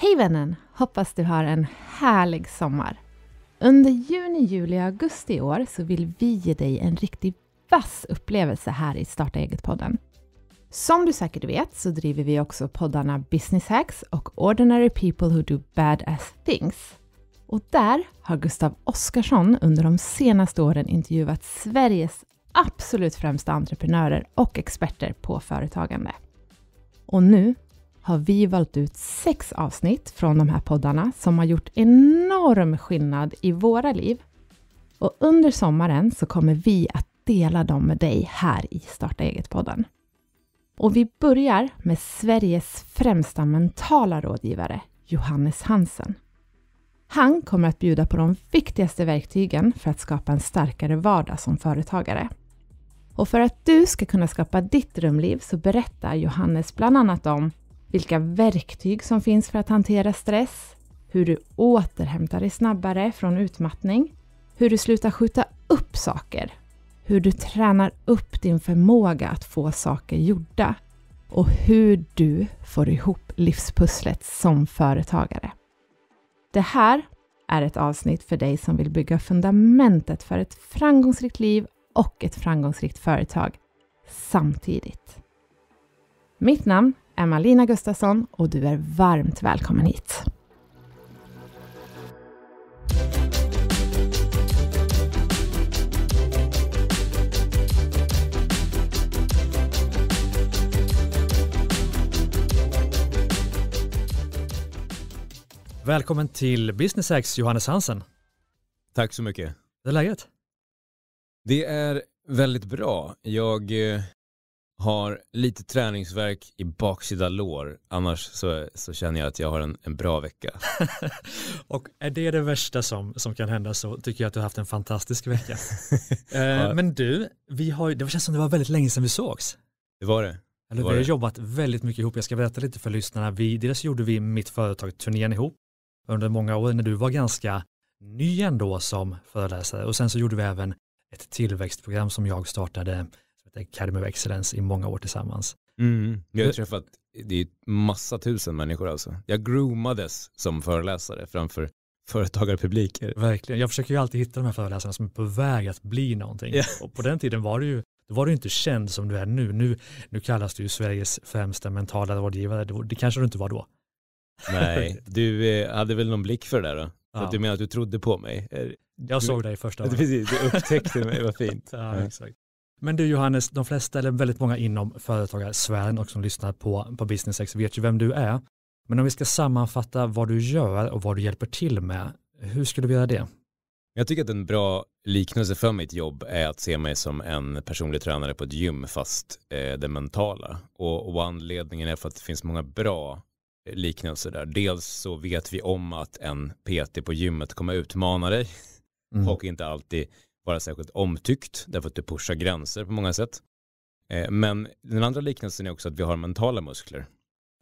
Hej vännen! Hoppas du har en härlig sommar. Under juni, juli och augusti i år så vill vi ge dig en riktigt vass upplevelse här i Starta eget-podden. Som du säkert vet så driver vi också poddarna Business Hacks och Ordinary People Who Do Badass Things. Och där har Gustav Oskarsson under de senaste åren intervjuat Sveriges absolut främsta entreprenörer och experter på företagande. Och nu har vi valt ut sex avsnitt från de här poddarna som har gjort enorm skillnad i våra liv. Och under sommaren så kommer vi att dela dem med dig här i Starta eget-podden. Och vi börjar med Sveriges främsta mentala rådgivare, Johannes Hansen. Han kommer att bjuda på de viktigaste verktygen för att skapa en starkare vardag som företagare. Och för att du ska kunna skapa ditt drömliv så berättar Johannes bland annat om vilka verktyg som finns för att hantera stress, hur du återhämtar dig snabbare från utmattning, hur du slutar skjuta upp saker, hur du tränar upp din förmåga att få saker gjorda och hur du får ihop livspusslet som företagare. Det här är ett avsnitt för dig som vill bygga fundamentet för ett framgångsrikt liv och ett framgångsrikt företag samtidigt. Mitt namn Emma-Lina Gustafsson och du är varmt välkommen hit. Välkommen till Business X, Johannes Hansen. Tack så mycket. Hur är läget? Det är väldigt bra. Jag eh, har lite träningsverk i baksida lår. Annars så, så känner jag att jag har en, en bra vecka. och är det det värsta som, som kan hända så tycker jag att du har haft en fantastisk vecka. eh, Men du, vi har, det känns som det var väldigt länge sedan vi sågs. Det var det. Eller, vi har jobbat väldigt mycket ihop. Jag ska berätta lite för lyssnarna. Vi, dels gjorde vi mitt företag turnén ihop under många år när du var ganska ny ändå som föreläsare och sen så gjorde vi även ett tillväxtprogram som jag startade heter Academy of Excellence i många år tillsammans. Mm. Jag har träffat, det är massa tusen människor alltså. Jag groomades som föreläsare framför företagarpubliker. Verkligen, jag försöker ju alltid hitta de här föreläsarna som är på väg att bli någonting. Yeah. Och på den tiden var du ju då var du inte känd som du är nu. Nu, nu kallas du ju Sveriges främsta mentala rådgivare. Det, det kanske du inte var då. Nej, du eh, hade väl någon blick för det där då? Ja. Att du menar att du trodde på mig? Eh, jag såg dig första gången. Precis, du upptäckte mig, vad fint. Ja, exakt. Men du Johannes, de flesta eller väldigt många inom företagarsfären och som lyssnar på, på Business X vet ju vem du är. Men om vi ska sammanfatta vad du gör och vad du hjälper till med, hur skulle du göra det? Jag tycker att en bra liknelse för mitt jobb är att se mig som en personlig tränare på ett gym fast eh, det mentala. Och, och anledningen är för att det finns många bra eh, liknelser där. Dels så vet vi om att en PT på gymmet kommer utmana dig mm. och inte alltid vara särskilt omtyckt därför att det pushar gränser på många sätt. Eh, men den andra liknelsen är också att vi har mentala muskler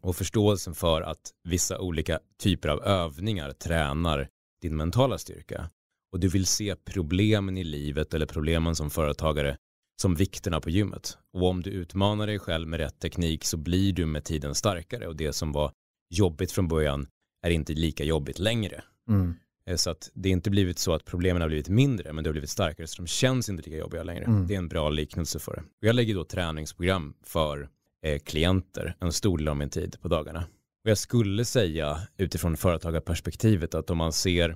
och förståelsen för att vissa olika typer av övningar tränar din mentala styrka. Och du vill se problemen i livet eller problemen som företagare som vikterna på gymmet. Och om du utmanar dig själv med rätt teknik så blir du med tiden starkare och det som var jobbigt från början är inte lika jobbigt längre. Mm. Eh, så att det inte blivit så att problemen har blivit mindre, men det har blivit starkare, så de känns inte lika jobbiga längre. Mm. Det är en bra liknelse för det. jag lägger då träningsprogram för eh, klienter en stor del av min tid på dagarna. Och jag skulle säga utifrån företagarperspektivet att om man ser,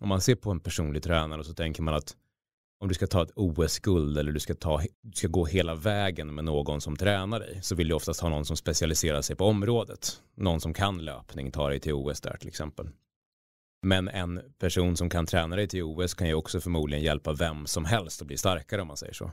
om man ser på en personlig tränare så tänker man att om du ska ta ett OS-guld eller du ska, ta, du ska gå hela vägen med någon som tränar dig så vill du oftast ha någon som specialiserar sig på området. Någon som kan löpning, tar dig till OS där till exempel. Men en person som kan träna dig till OS kan ju också förmodligen hjälpa vem som helst att bli starkare om man säger så.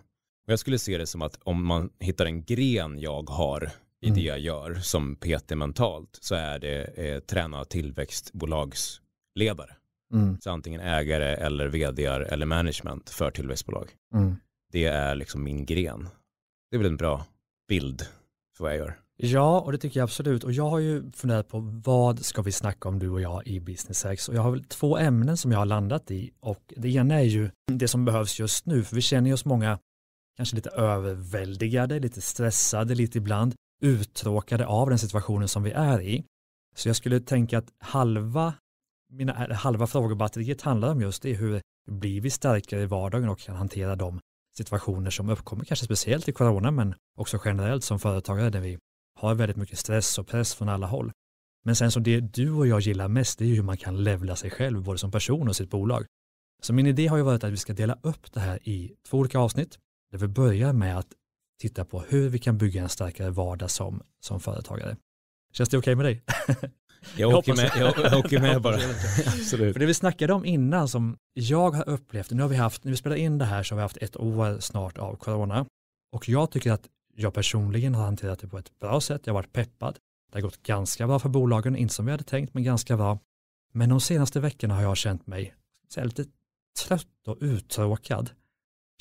Och jag skulle se det som att om man hittar en gren jag har i mm. det jag gör som PT mentalt så är det eh, träna tillväxtbolagsledare. Mm. Så antingen ägare eller vd eller management för tillväxtbolag. Mm. Det är liksom min gren. Det är väl en bra bild för vad jag gör. Ja, och det tycker jag absolut. Och jag har ju funderat på vad ska vi snacka om du och jag i Business X? Och jag har väl två ämnen som jag har landat i. Och det ena är ju det som behövs just nu, för vi känner ju oss många kanske lite överväldigade, lite stressade, lite ibland uttråkade av den situationen som vi är i. Så jag skulle tänka att halva, mina, äh, halva frågebatteriet handlar om just det, hur blir vi starkare i vardagen och kan hantera de situationer som uppkommer, kanske speciellt i corona, men också generellt som företagare där vi har väldigt mycket stress och press från alla håll. Men sen så det du och jag gillar mest det är ju hur man kan levla sig själv både som person och sitt bolag. Så min idé har ju varit att vi ska dela upp det här i två olika avsnitt där vi börjar med att titta på hur vi kan bygga en starkare vardag som, som företagare. Känns det okej okay med dig? Jag åker med, jag, åker med bara. Absolut. För det vi snackade om innan som jag har upplevt, nu har vi haft, när vi spelar in det här så har vi haft ett år snart av corona och jag tycker att jag personligen har hanterat det på ett bra sätt, jag har varit peppad. Det har gått ganska bra för bolagen, inte som vi hade tänkt, men ganska bra. Men de senaste veckorna har jag känt mig lite trött och uttråkad.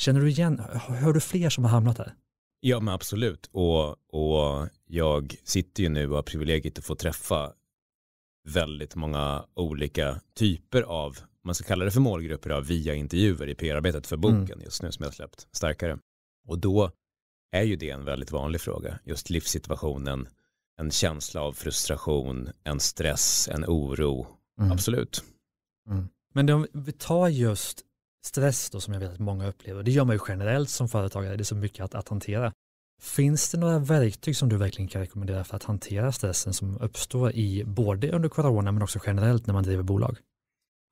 Känner du igen, hör du fler som har hamnat där? Ja men absolut och, och jag sitter ju nu och har privilegiet att få träffa väldigt många olika typer av, man ska kalla det för målgrupper av via intervjuer i PR-arbetet för boken mm. just nu som jag har släppt starkare. Och då är ju det en väldigt vanlig fråga. Just livssituationen, en känsla av frustration, en stress, en oro. Mm. Absolut. Mm. Men om vi tar just stress då som jag vet att många upplever, det gör man ju generellt som företagare, det är så mycket att, att hantera. Finns det några verktyg som du verkligen kan rekommendera för att hantera stressen som uppstår i både under corona men också generellt när man driver bolag?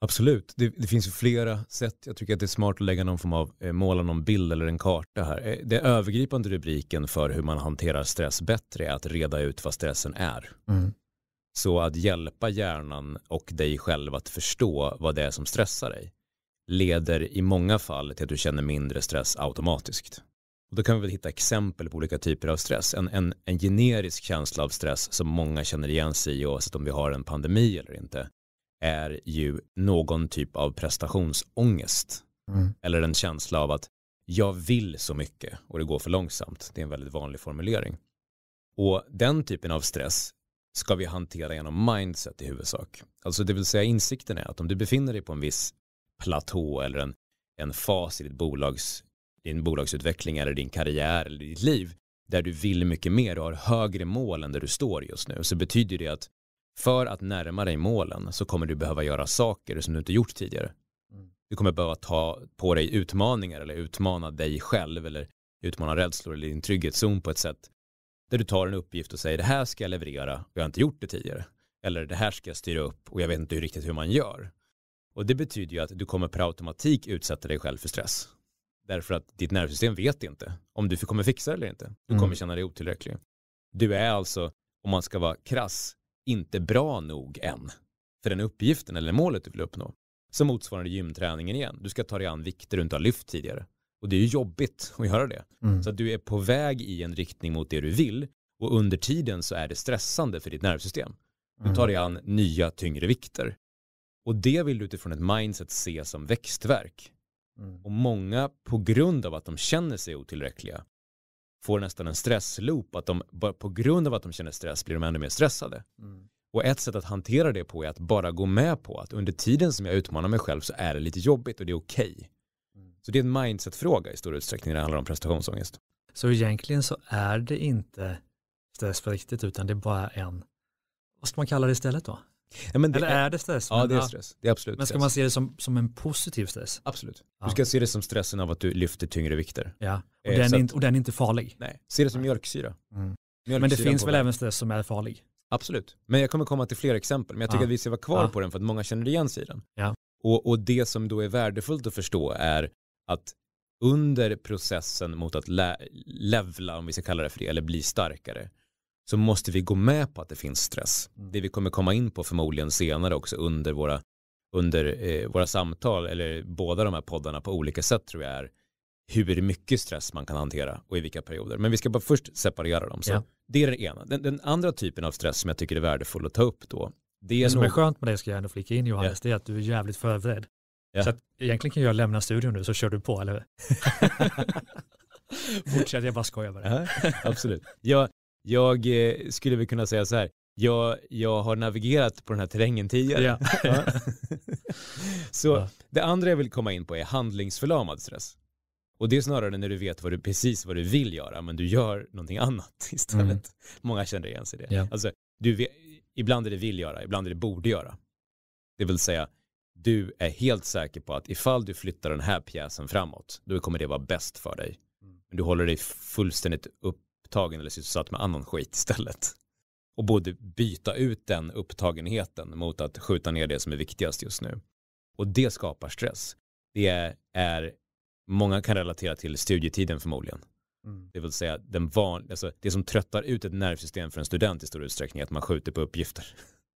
Absolut, det, det, finns ju flera sätt. Jag tycker att det är smart att lägga någon form av eh, måla någon bild eller en karta här. Eh, det övergripande rubriken för hur man hanterar stress bättre är att reda ut vad stressen är. Mm. Så att hjälpa hjärnan och dig själv att förstå vad det är som stressar dig leder i många fall till att du känner mindre stress automatiskt. Och då kan vi väl hitta exempel på olika typer av stress. En, en, en generisk känsla av stress som många känner igen sig i oavsett om vi har en pandemi eller inte är ju någon typ av prestationsångest. Mm. Eller en känsla av att jag vill så mycket och det går för långsamt. Det är en väldigt vanlig formulering. Och den typen av stress ska vi hantera genom mindset i huvudsak. Alltså det vill säga insikten är att om du befinner dig på en viss platå eller en, en fas i ditt bolags, din bolagsutveckling eller din karriär eller ditt liv där du vill mycket mer och har högre mål än där du står just nu så betyder det att för att närma dig målen så kommer du behöva göra saker som du inte gjort tidigare. Mm. Du kommer behöva ta på dig utmaningar eller utmana dig själv eller utmana rädslor eller din trygghetszon på ett sätt där du tar en uppgift och säger det här ska jag leverera och jag har inte gjort det tidigare. Eller det här ska jag styra upp och jag vet inte riktigt hur man gör. Och det betyder ju att du kommer per automatik utsätta dig själv för stress. Därför att ditt nervsystem vet inte om du kommer fixa det eller inte. Du kommer mm. känna dig otillräcklig. Du är alltså, om man ska vara krass, inte bra nog än för den uppgiften eller målet du vill uppnå. Så motsvarar det gymträningen igen. Du ska ta dig an vikter du inte har lyft tidigare. Och det är ju jobbigt att göra det. Mm. Så att du är på väg i en riktning mot det du vill och under tiden så är det stressande för ditt nervsystem. Du tar dig mm. an nya tyngre vikter. Och det vill du utifrån ett mindset se som växtverk. Mm. Och många på grund av att de känner sig otillräckliga får nästan en stressloop, att de på grund av att de känner stress blir de ännu mer stressade. Mm. Och ett sätt att hantera det på är att bara gå med på att under tiden som jag utmanar mig själv så är det lite jobbigt och det är okej. Okay. Mm. Så det är en mindset-fråga i stor utsträckning när det handlar om prestationsångest. Så egentligen så är det inte stress på riktigt utan det är bara en, vad ska man kalla det istället då? Ja, Eller är, det stress? Ja, men, det är stress. Det är absolut Men ska stress. man se det som, som en positiv stress? Absolut. Ja. Du ska se det som stressen av att du lyfter tyngre vikter. Ja, och, eh, den, är inte, och den är inte farlig. Nej, se det som mjölksyra. Mm. mjölksyra men det finns väl även stress som är farlig? Absolut. Men jag kommer komma till fler exempel. Men jag tycker ja. att vi ska vara kvar på den för att många känner igen sig i den. Ja. Och, och det som då är värdefullt att förstå är att under processen mot att levla, om vi ska kalla det för det, eller bli starkare, så måste vi gå med på att det finns stress. Det vi kommer komma in på förmodligen senare också under våra, under, eh, våra samtal eller båda de här poddarna på olika sätt tror jag är hur mycket stress man kan hantera och i vilka perioder. Men vi ska bara först separera dem. Så ja. Det är det ena. Den, den, andra typen av stress som jag tycker är värdefull att ta upp då. Det, är det som nog... är skönt med dig ska jag ändå flika in Johannes, ja. det är att du är jävligt förberedd. Ja. Så att, egentligen kan jag lämna studion nu så kör du på, eller hur? Fortsätt, jag bara skojar bara. Ja, absolut. Jag, jag eh, skulle väl kunna säga så här, jag, jag har navigerat på den här terrängen tidigare. Ja. så ja. det andra jag vill komma in på är handlingsförlamad stress. Och det är snarare när du vet vad du, precis vad du vill göra, men du gör någonting annat istället. Mm. Många känner igen sig i det. Ja. Alltså, du vet, ibland är det vill göra, ibland är det borde göra. Det vill säga, du är helt säker på att ifall du flyttar den här pjäsen framåt, då kommer det vara bäst för dig. Mm. Men du håller dig fullständigt upp upptagen eller sysselsatt med annan skit istället. Och borde byta ut den upptagenheten mot att skjuta ner det som är viktigast just nu. Och det skapar stress. Det är, är många kan relatera till studietiden förmodligen. Mm. Det vill säga den van, alltså det som tröttar ut ett nervsystem för en student i stor utsträckning är att man skjuter på uppgifter.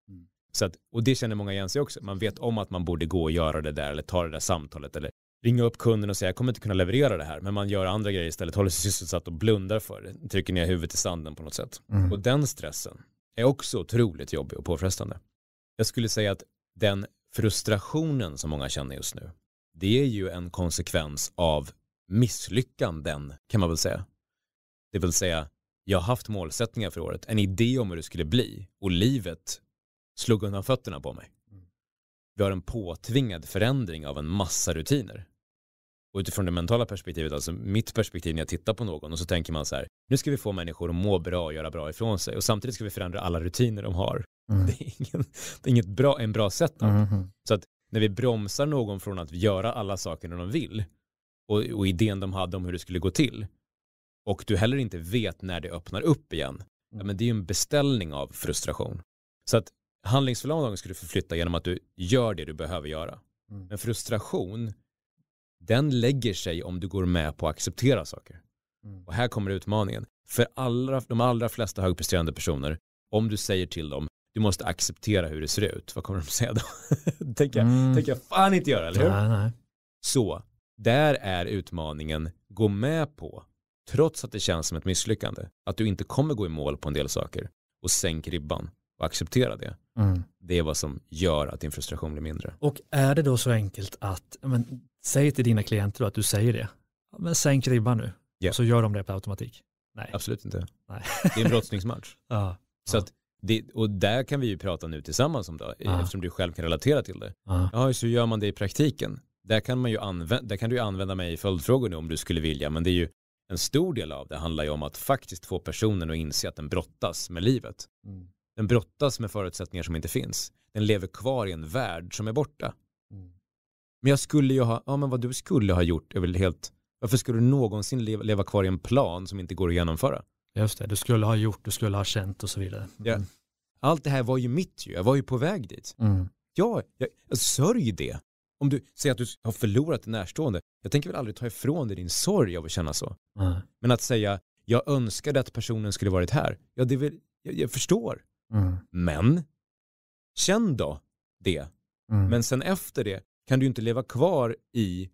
Mm. Så att, och det känner många igen sig också. Man vet om att man borde gå och göra det där eller ta det där samtalet eller ringa upp kunden och säga jag kommer inte kunna leverera det här. Men man gör andra grejer istället, håller sig sysselsatt och blundar för det. Trycker ner huvudet i sanden på något sätt. Mm. Och den stressen är också otroligt jobbig och påfrestande. Jag skulle säga att den frustrationen som många känner just nu, det är ju en konsekvens av misslyckanden kan man väl säga. Det vill säga, jag har haft målsättningar för året, en idé om hur det skulle bli och livet slog undan fötterna på mig. Mm. Vi har en påtvingad förändring av en massa rutiner. Och utifrån det mentala perspektivet, alltså mitt perspektiv när jag tittar på någon och så tänker man så här, nu ska vi få människor att må bra och göra bra ifrån sig och samtidigt ska vi förändra alla rutiner de har. Mm. Det, är ingen, det är inget bra, en bra sätt. Mm, mm, mm. Så att när vi bromsar någon från att göra alla saker de vill och, och idén de hade om hur det skulle gå till och du heller inte vet när det öppnar upp igen, ja, mm. men det är ju en beställning av frustration. Så att handlingsförlamningen ska du förflytta genom att du gör det du behöver göra. Men frustration den lägger sig om du går med på att acceptera saker. Mm. Och här kommer utmaningen. För allra, de allra flesta högpresterande personer, om du säger till dem, du måste acceptera hur det ser ut, vad kommer de säga då? tänker, mm. tänker jag fan inte göra, eller hur? Nej, nej. Så, där är utmaningen, gå med på, trots att det känns som ett misslyckande, att du inte kommer gå i mål på en del saker och sänk ribban och acceptera det. Mm. Det är vad som gör att din frustration blir mindre. Och är det då så enkelt att men, Säg till dina klienter att du säger det. Men sänk ribban nu. Yeah. Så gör de det på automatik. Nej. Absolut inte. Nej. Det är en brottningsmatch. ja, så ja. Att det, och där kan vi ju prata nu tillsammans om det, ja. eftersom du själv kan relatera till det. Ja. ja, så gör man det i praktiken. Där kan, man ju använda, där kan du ju använda mig i följdfrågor nu om du skulle vilja, men det är ju en stor del av det handlar ju om att faktiskt få personen att inse att den brottas med livet. Mm. Den brottas med förutsättningar som inte finns. Den lever kvar i en värld som är borta. Men jag skulle ju ha, ja men vad du skulle ha gjort är väl helt, varför skulle du någonsin leva, leva kvar i en plan som inte går att genomföra? Just det, du skulle ha gjort, du skulle ha känt och så vidare. Mm. Ja. Allt det här var ju mitt ju, jag var ju på väg dit. Mm. Ja, jag, jag, sörj det. Om du säger att du har förlorat en närstående, jag tänker väl aldrig ta ifrån dig din sorg av att känna så. Mm. Men att säga, jag önskade att personen skulle varit här, ja det är jag, jag förstår. Mm. Men, känn då det. Mm. Men sen efter det, kan du inte leva kvar i,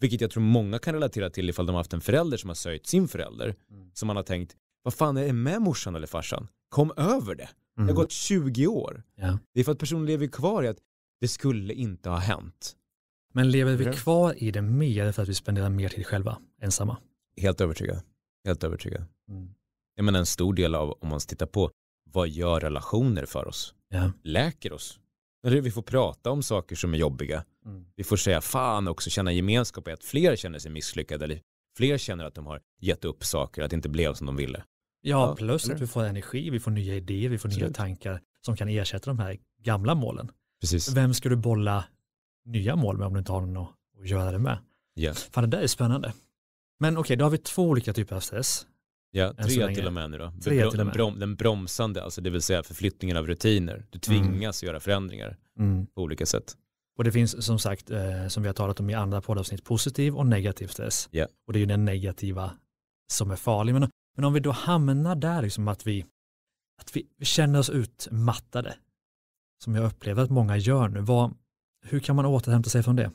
vilket jag tror många kan relatera till ifall de har haft en förälder som har sörjt sin förälder, mm. som man har tänkt, vad fan är det med morsan eller farsan? Kom över det. Mm. Det har mm. gått 20 år. Ja. Det är för att personen lever kvar i att det skulle inte ha hänt. Men lever vi mm. kvar i det mer för att vi spenderar mer tid själva, ensamma? Helt övertygad. Helt övertygad. Mm. Jag menar en stor del av, om man tittar på, vad gör relationer för oss? Ja. Läker oss? Vi får prata om saker som är jobbiga. Mm. Vi får säga fan också, känna gemenskap i att fler känner sig misslyckade eller fler känner att de har gett upp saker, att det inte blev som de ville. Ja, ja plus eller? att vi får energi, vi får nya idéer, vi får Absolut. nya tankar som kan ersätta de här gamla målen. Precis. Vem ska du bolla nya mål med om du inte har någon att göra det med? Yeah. Fan, det där är spännande. Men okej, okay, då har vi två olika typer av stress. Ja, tre till och med nu då. Tre till och med. Brom, den bromsande, alltså det vill säga förflyttningen av rutiner. Du mm. tvingas mm. göra förändringar mm. på olika sätt. Och det finns som sagt, eh, som vi har talat om i andra poddavsnitt, positiv och negativ stress. Yeah. Och det är ju den negativa som är farlig. Men, men om vi då hamnar där, liksom att vi, att vi känner oss utmattade, som jag upplever att många gör nu, vad, hur kan man återhämta sig från det?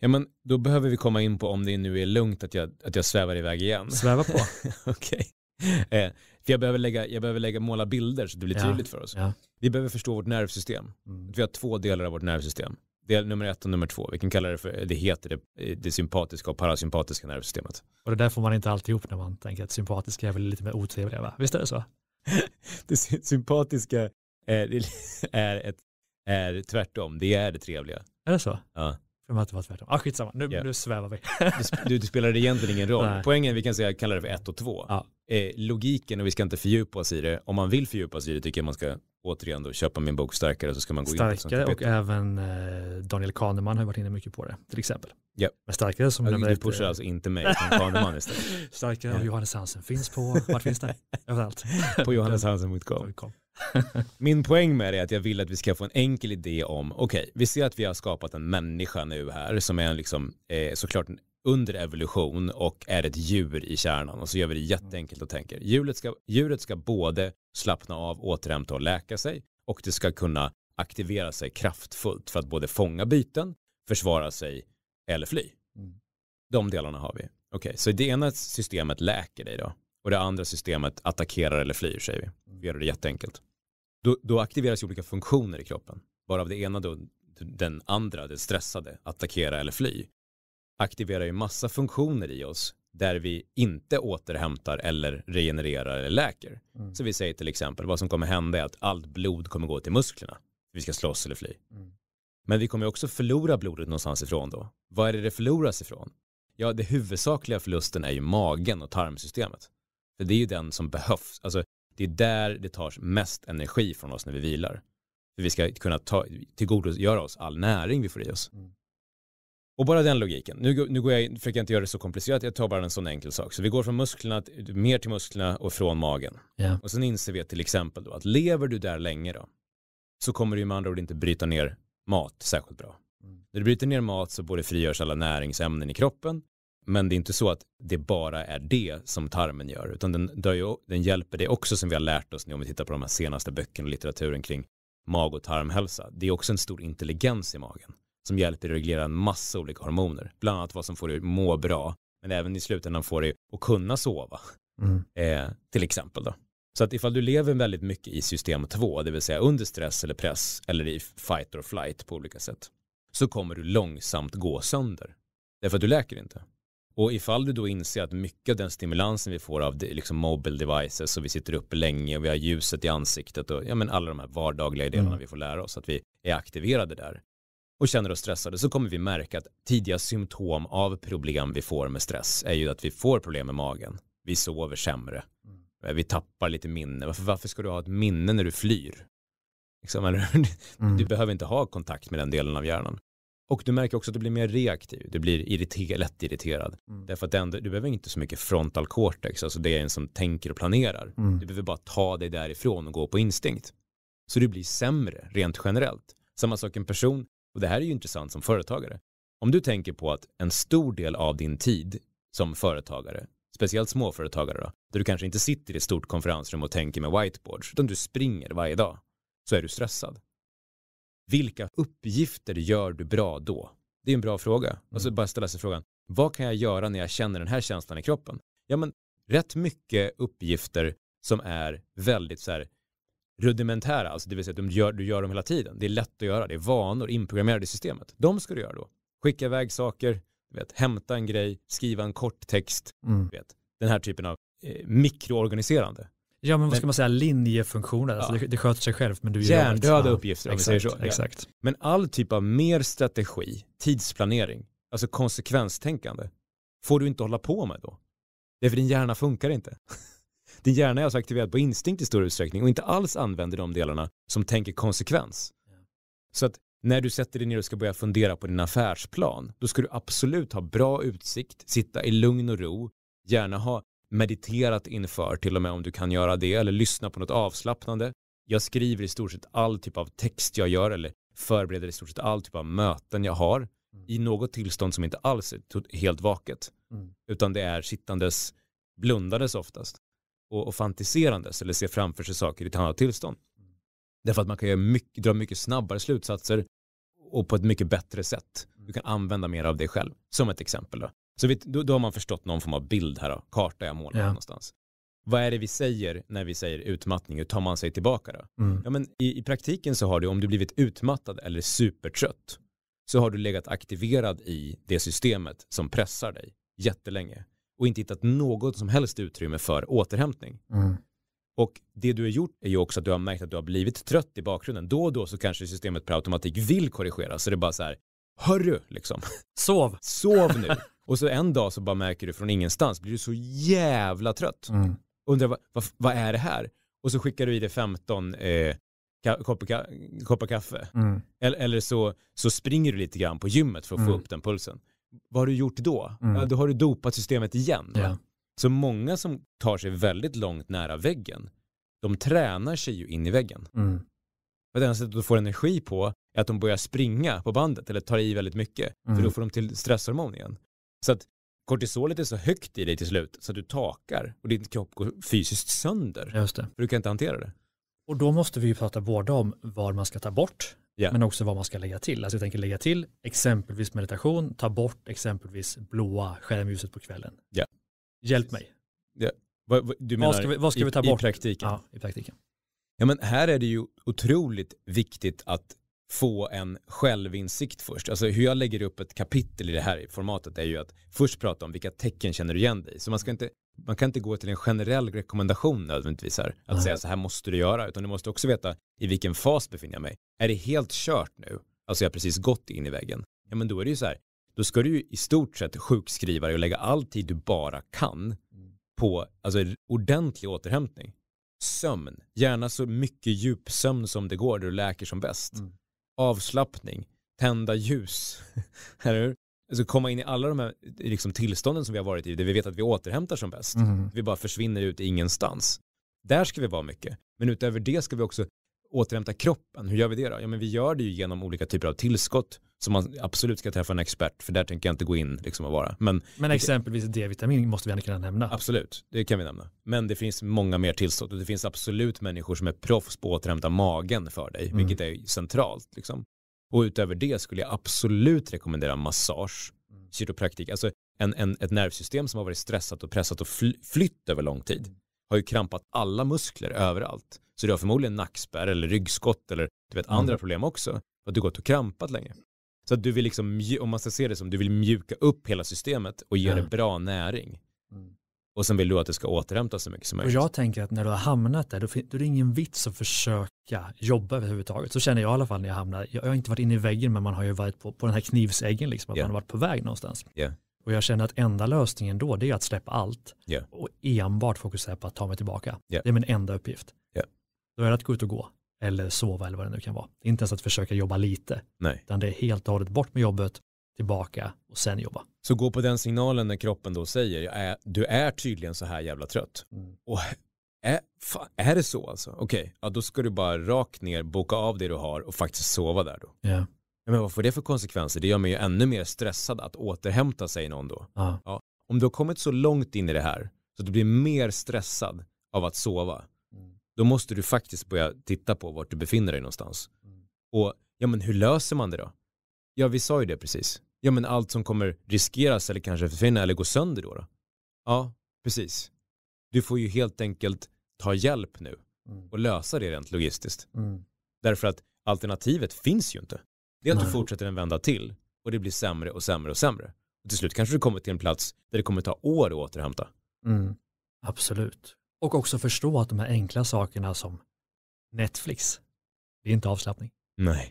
Ja, men då behöver vi komma in på om det nu är lugnt att jag, att jag svävar iväg igen. Sväva på. Okej. Eh, jag behöver, lägga, jag behöver lägga, måla bilder så det blir ja. tydligt för oss. Ja. Vi behöver förstå vårt nervsystem. Mm. Vi har två delar av vårt nervsystem. Del nummer ett och nummer två. Vi kan kalla det för, det heter det, det sympatiska och parasympatiska nervsystemet. Och det där får man inte alltid ihop när man tänker att sympatiska är väl lite mer otrevliga va? Visst är det så? det sympatiska är, eh, är, ett, är tvärtom, det är det trevliga. Är det så? Ja. För att det var tvärtom. Ah, skitsamma, nu, yeah. nu svävar vi. det, det egentligen ingen roll. Nej. Poängen, vi kan säga, kallar det för 1 och 2. Ja. Eh, logiken, och vi ska inte fördjupa oss i det, om man vill fördjupa sig i det tycker jag man ska återigen då köpa min bok starkare så ska man gå starkare in på Starkare och även eh, Daniel Kahneman har varit inne mycket på det, till exempel. Yep. Men starkare som nämner... Du pushar eh, alltså inte mig, utan Kahneman istället. starkare och Johannes Hansen finns på, vart finns det? Överallt. På johanneshansen.com. Min poäng med det är att jag vill att vi ska få en enkel idé om, okej, okay, vi ser att vi har skapat en människa nu här som är en liksom, eh, såklart en under evolution och är ett djur i kärnan och så gör vi det mm. jätteenkelt och tänker djuret ska, djuret ska både slappna av, återhämta och läka sig och det ska kunna aktivera sig kraftfullt för att både fånga byten, försvara sig eller fly. Mm. De delarna har vi. Okej, okay, så det ena systemet läker dig då och det andra systemet attackerar eller flyr säger vi. Mm. Vi gör det jätteenkelt då, då aktiveras olika funktioner i kroppen. Varav det ena då, den andra, det stressade, attackera eller fly, aktiverar ju massa funktioner i oss där vi inte återhämtar eller regenererar eller läker. Mm. Så vi säger till exempel, vad som kommer hända är att allt blod kommer gå till musklerna. Vi ska slåss eller fly. Mm. Men vi kommer också förlora blodet någonstans ifrån då. Vad är det det förloras ifrån? Ja, det huvudsakliga förlusten är ju magen och tarmsystemet. För det är ju den som behövs. Alltså det är där det tar mest energi från oss när vi vilar. För vi ska kunna ta, tillgodogöra oss all näring vi får i oss. Mm. Och bara den logiken. Nu, nu går jag, försöker jag inte göra det så komplicerat, jag tar bara en sån enkel sak. Så vi går från musklerna, mer till musklerna och från magen. Yeah. Och sen inser vi till exempel då att lever du där länge då, så kommer du med andra ord inte bryta ner mat särskilt bra. Mm. När du bryter ner mat så både frigörs alla näringsämnen i kroppen men det är inte så att det bara är det som tarmen gör, utan den, den hjälper dig också som vi har lärt oss nu om vi tittar på de här senaste böckerna och litteraturen kring mag och tarmhälsa. Det är också en stor intelligens i magen som hjälper dig att reglera en massa olika hormoner, bland annat vad som får dig att må bra, men även i slutändan får dig att kunna sova, mm. eh, till exempel då. Så att ifall du lever väldigt mycket i system 2, det vill säga under stress eller press eller i fight or flight på olika sätt, så kommer du långsamt gå sönder. Därför att du läker inte. Och ifall du då inser att mycket av den stimulansen vi får av liksom mobile devices och vi sitter uppe länge och vi har ljuset i ansiktet och ja, men alla de här vardagliga delarna mm. vi får lära oss att vi är aktiverade där och känner oss stressade så kommer vi märka att tidiga symptom av problem vi får med stress är ju att vi får problem med magen. Vi sover sämre. Mm. Vi tappar lite minne. Varför, varför ska du ha ett minne när du flyr? Liksom, eller, mm. Du behöver inte ha kontakt med den delen av hjärnan. Och du märker också att du blir mer reaktiv, du blir irriter lätt irriterad. Mm. Därför att den, du behöver inte så mycket frontal cortex, alltså det är en som tänker och planerar. Mm. Du behöver bara ta dig därifrån och gå på instinkt. Så du blir sämre rent generellt. Samma sak en person, och det här är ju intressant som företagare. Om du tänker på att en stor del av din tid som företagare, speciellt småföretagare då, där du kanske inte sitter i ett stort konferensrum och tänker med whiteboards, utan du springer varje dag, så är du stressad. Vilka uppgifter gör du bra då? Det är en bra fråga. Mm. Alltså bara ställa sig frågan, vad kan jag göra när jag känner den här känslan i kroppen? Ja, men rätt mycket uppgifter som är väldigt så här, rudimentära, alltså det vill säga att du gör, du gör dem hela tiden. Det är lätt att göra, det är vanor inprogrammerade i systemet. De ska du göra då. Skicka iväg saker, vet, hämta en grej, skriva en kort text, mm. vet, den här typen av eh, mikroorganiserande. Ja, men vad ska man säga, linjefunktioner, alltså, ja. alltså det, det sköter sig själv men du gör Hjärndöda uppgifter om exakt, vi säger så. Exakt. Ja. Men all typ av mer strategi, tidsplanering, alltså konsekvenstänkande, får du inte hålla på med då. Det är för din hjärna funkar inte. Din hjärna är alltså aktiverad på instinkt i stor utsträckning och inte alls använder de delarna som tänker konsekvens. Så att när du sätter dig ner och ska börja fundera på din affärsplan, då ska du absolut ha bra utsikt, sitta i lugn och ro, gärna ha mediterat inför, till och med om du kan göra det, eller lyssna på något avslappnande. Jag skriver i stort sett all typ av text jag gör eller förbereder i stort sett all typ av möten jag har mm. i något tillstånd som inte alls är helt vaket. Mm. Utan det är sittandes, blundandes oftast och, och fantiserandes eller ser framför sig saker i ett annat tillstånd. Mm. Därför att man kan mycket, dra mycket snabbare slutsatser och på ett mycket bättre sätt. Du mm. kan använda mer av dig själv, som ett exempel. Då. Så vi, då, då, har man förstått någon form av bild här då, karta jag målar ja. någonstans. Vad är det vi säger när vi säger utmattning? Hur tar man sig tillbaka då? Mm. Ja, men i, i, praktiken så har du, om du blivit utmattad eller supertrött, så har du legat aktiverad i det systemet som pressar dig jättelänge och inte hittat något som helst utrymme för återhämtning. Mm. Och det du har gjort är ju också att du har märkt att du har blivit trött i bakgrunden. Då och då så kanske systemet per automatik vill korrigera, så det är bara så här, hörru, liksom. Sov. Sov nu. Och så en dag så bara märker du från ingenstans, blir du så jävla trött. Mm. Undrar vad, vad, vad, är det här? Och så skickar du i dig 15 eh, koppar, koppar kaffe. Mm. Eller, eller, så, så springer du lite grann på gymmet för att mm. få upp den pulsen. Vad har du gjort då? Mm. Ja, då har du dopat systemet igen. Yeah. Så många som tar sig väldigt långt nära väggen, de tränar sig ju in i väggen. Mm. För det enda sättet de får energi på är att de börjar springa på bandet eller tar i väldigt mycket. För mm. då får de till stresshormon igen. Så att kortisolet är så högt i dig till slut så att du takar och din kropp går fysiskt sönder. Just det. För du kan inte hantera det. Och då måste vi ju prata både om vad man ska ta bort yeah. men också vad man ska lägga till. Alltså jag tänker lägga till exempelvis meditation, ta bort exempelvis blåa skärmljuset på kvällen. Yeah. Hjälp mig. Yeah. Vad, vad, du menar vad ska vi, vad ska i, vi ta bort? I praktiken? Ja, i praktiken. Ja, men här är det ju otroligt viktigt att få en självinsikt först. Alltså hur jag lägger upp ett kapitel i det här formatet är ju att först prata om vilka tecken känner du igen dig. Så man, ska inte, man kan inte gå till en generell rekommendation nödvändigtvis här, att mm. säga så här måste du göra, utan du måste också veta i vilken fas befinner jag mig. Är det helt kört nu, alltså jag har precis gått in i väggen, ja men då är det ju så här, då ska du ju i stort sett sjukskriva dig och lägga all tid du bara kan på alltså, ordentlig återhämtning. Sömn, gärna så mycket djupsömn som det går, där du läker som bäst. Mm avslappning, tända ljus, eller hur? Alltså komma in i alla de här liksom, tillstånden som vi har varit i, där vi vet att vi återhämtar som bäst. Mm. Vi bara försvinner ut i ingenstans. Där ska vi vara mycket. Men utöver det ska vi också återhämta kroppen. Hur gör vi det då? Ja, men vi gör det ju genom olika typer av tillskott så man absolut ska träffa en expert, för där tänker jag inte gå in liksom, och vara. Men, men exempelvis D-vitamin måste vi ändå kunna nämna. Absolut, det kan vi nämna. Men det finns många mer tillstånd och det finns absolut människor som är proffs på att återhämta magen för dig, mm. vilket är centralt. Liksom. Och utöver det skulle jag absolut rekommendera massage, mm. kiropraktik, alltså en, en, ett nervsystem som har varit stressat och pressat och fly, flytt över lång tid mm. har ju krampat alla muskler överallt. Så du har förmodligen nackspärr eller ryggskott eller du vet, andra mm. problem också. att du gått och krampat länge. Så att du vill liksom, om man ska se det som, du vill mjuka upp hela systemet och ge mm. det bra näring. Mm. Och sen vill du att det ska återhämta så mycket som möjligt. Och jag tänker att när du har hamnat där, då, då är det ingen vits att försöka jobba överhuvudtaget. Så känner jag i alla fall när jag hamnar. Jag, har inte varit inne i väggen, men man har ju varit på, på den här knivsäggen, liksom, att yeah. man har varit på väg någonstans. Yeah. Och jag känner att enda lösningen då, det är att släppa allt yeah. och enbart fokusera på att ta mig tillbaka. Det är min enda uppgift. Då är det att gå ut och gå eller sova eller vad det nu kan vara. Inte ens att försöka jobba lite, Nej. utan det är helt och hållet bort med jobbet, tillbaka och sen jobba. Så gå på den signalen när kroppen då säger, du är tydligen så här jävla trött. Mm. Och är, fan, är det så alltså? Okej, okay. ja, då ska du bara rakt ner, boka av det du har och faktiskt sova där då. Yeah. Ja, men vad får det för konsekvenser? Det gör mig ju ännu mer stressad att återhämta sig någon då. Ah. Ja, om du har kommit så långt in i det här så att du blir mer stressad av att sova, då måste du faktiskt börja titta på vart du befinner dig någonstans. Mm. Och ja, men hur löser man det då? Ja, vi sa ju det precis. Ja, men allt som kommer riskeras eller kanske försvinna eller gå sönder då, då. Ja, precis. Du får ju helt enkelt ta hjälp nu mm. och lösa det rent logistiskt. Mm. Därför att alternativet finns ju inte. Det är att Nej. du fortsätter en vända till och det blir sämre och sämre och sämre. Och till slut kanske du kommer till en plats där det kommer ta år att återhämta. Mm. Absolut. Och också förstå att de här enkla sakerna som Netflix, det är inte avslappning. Nej,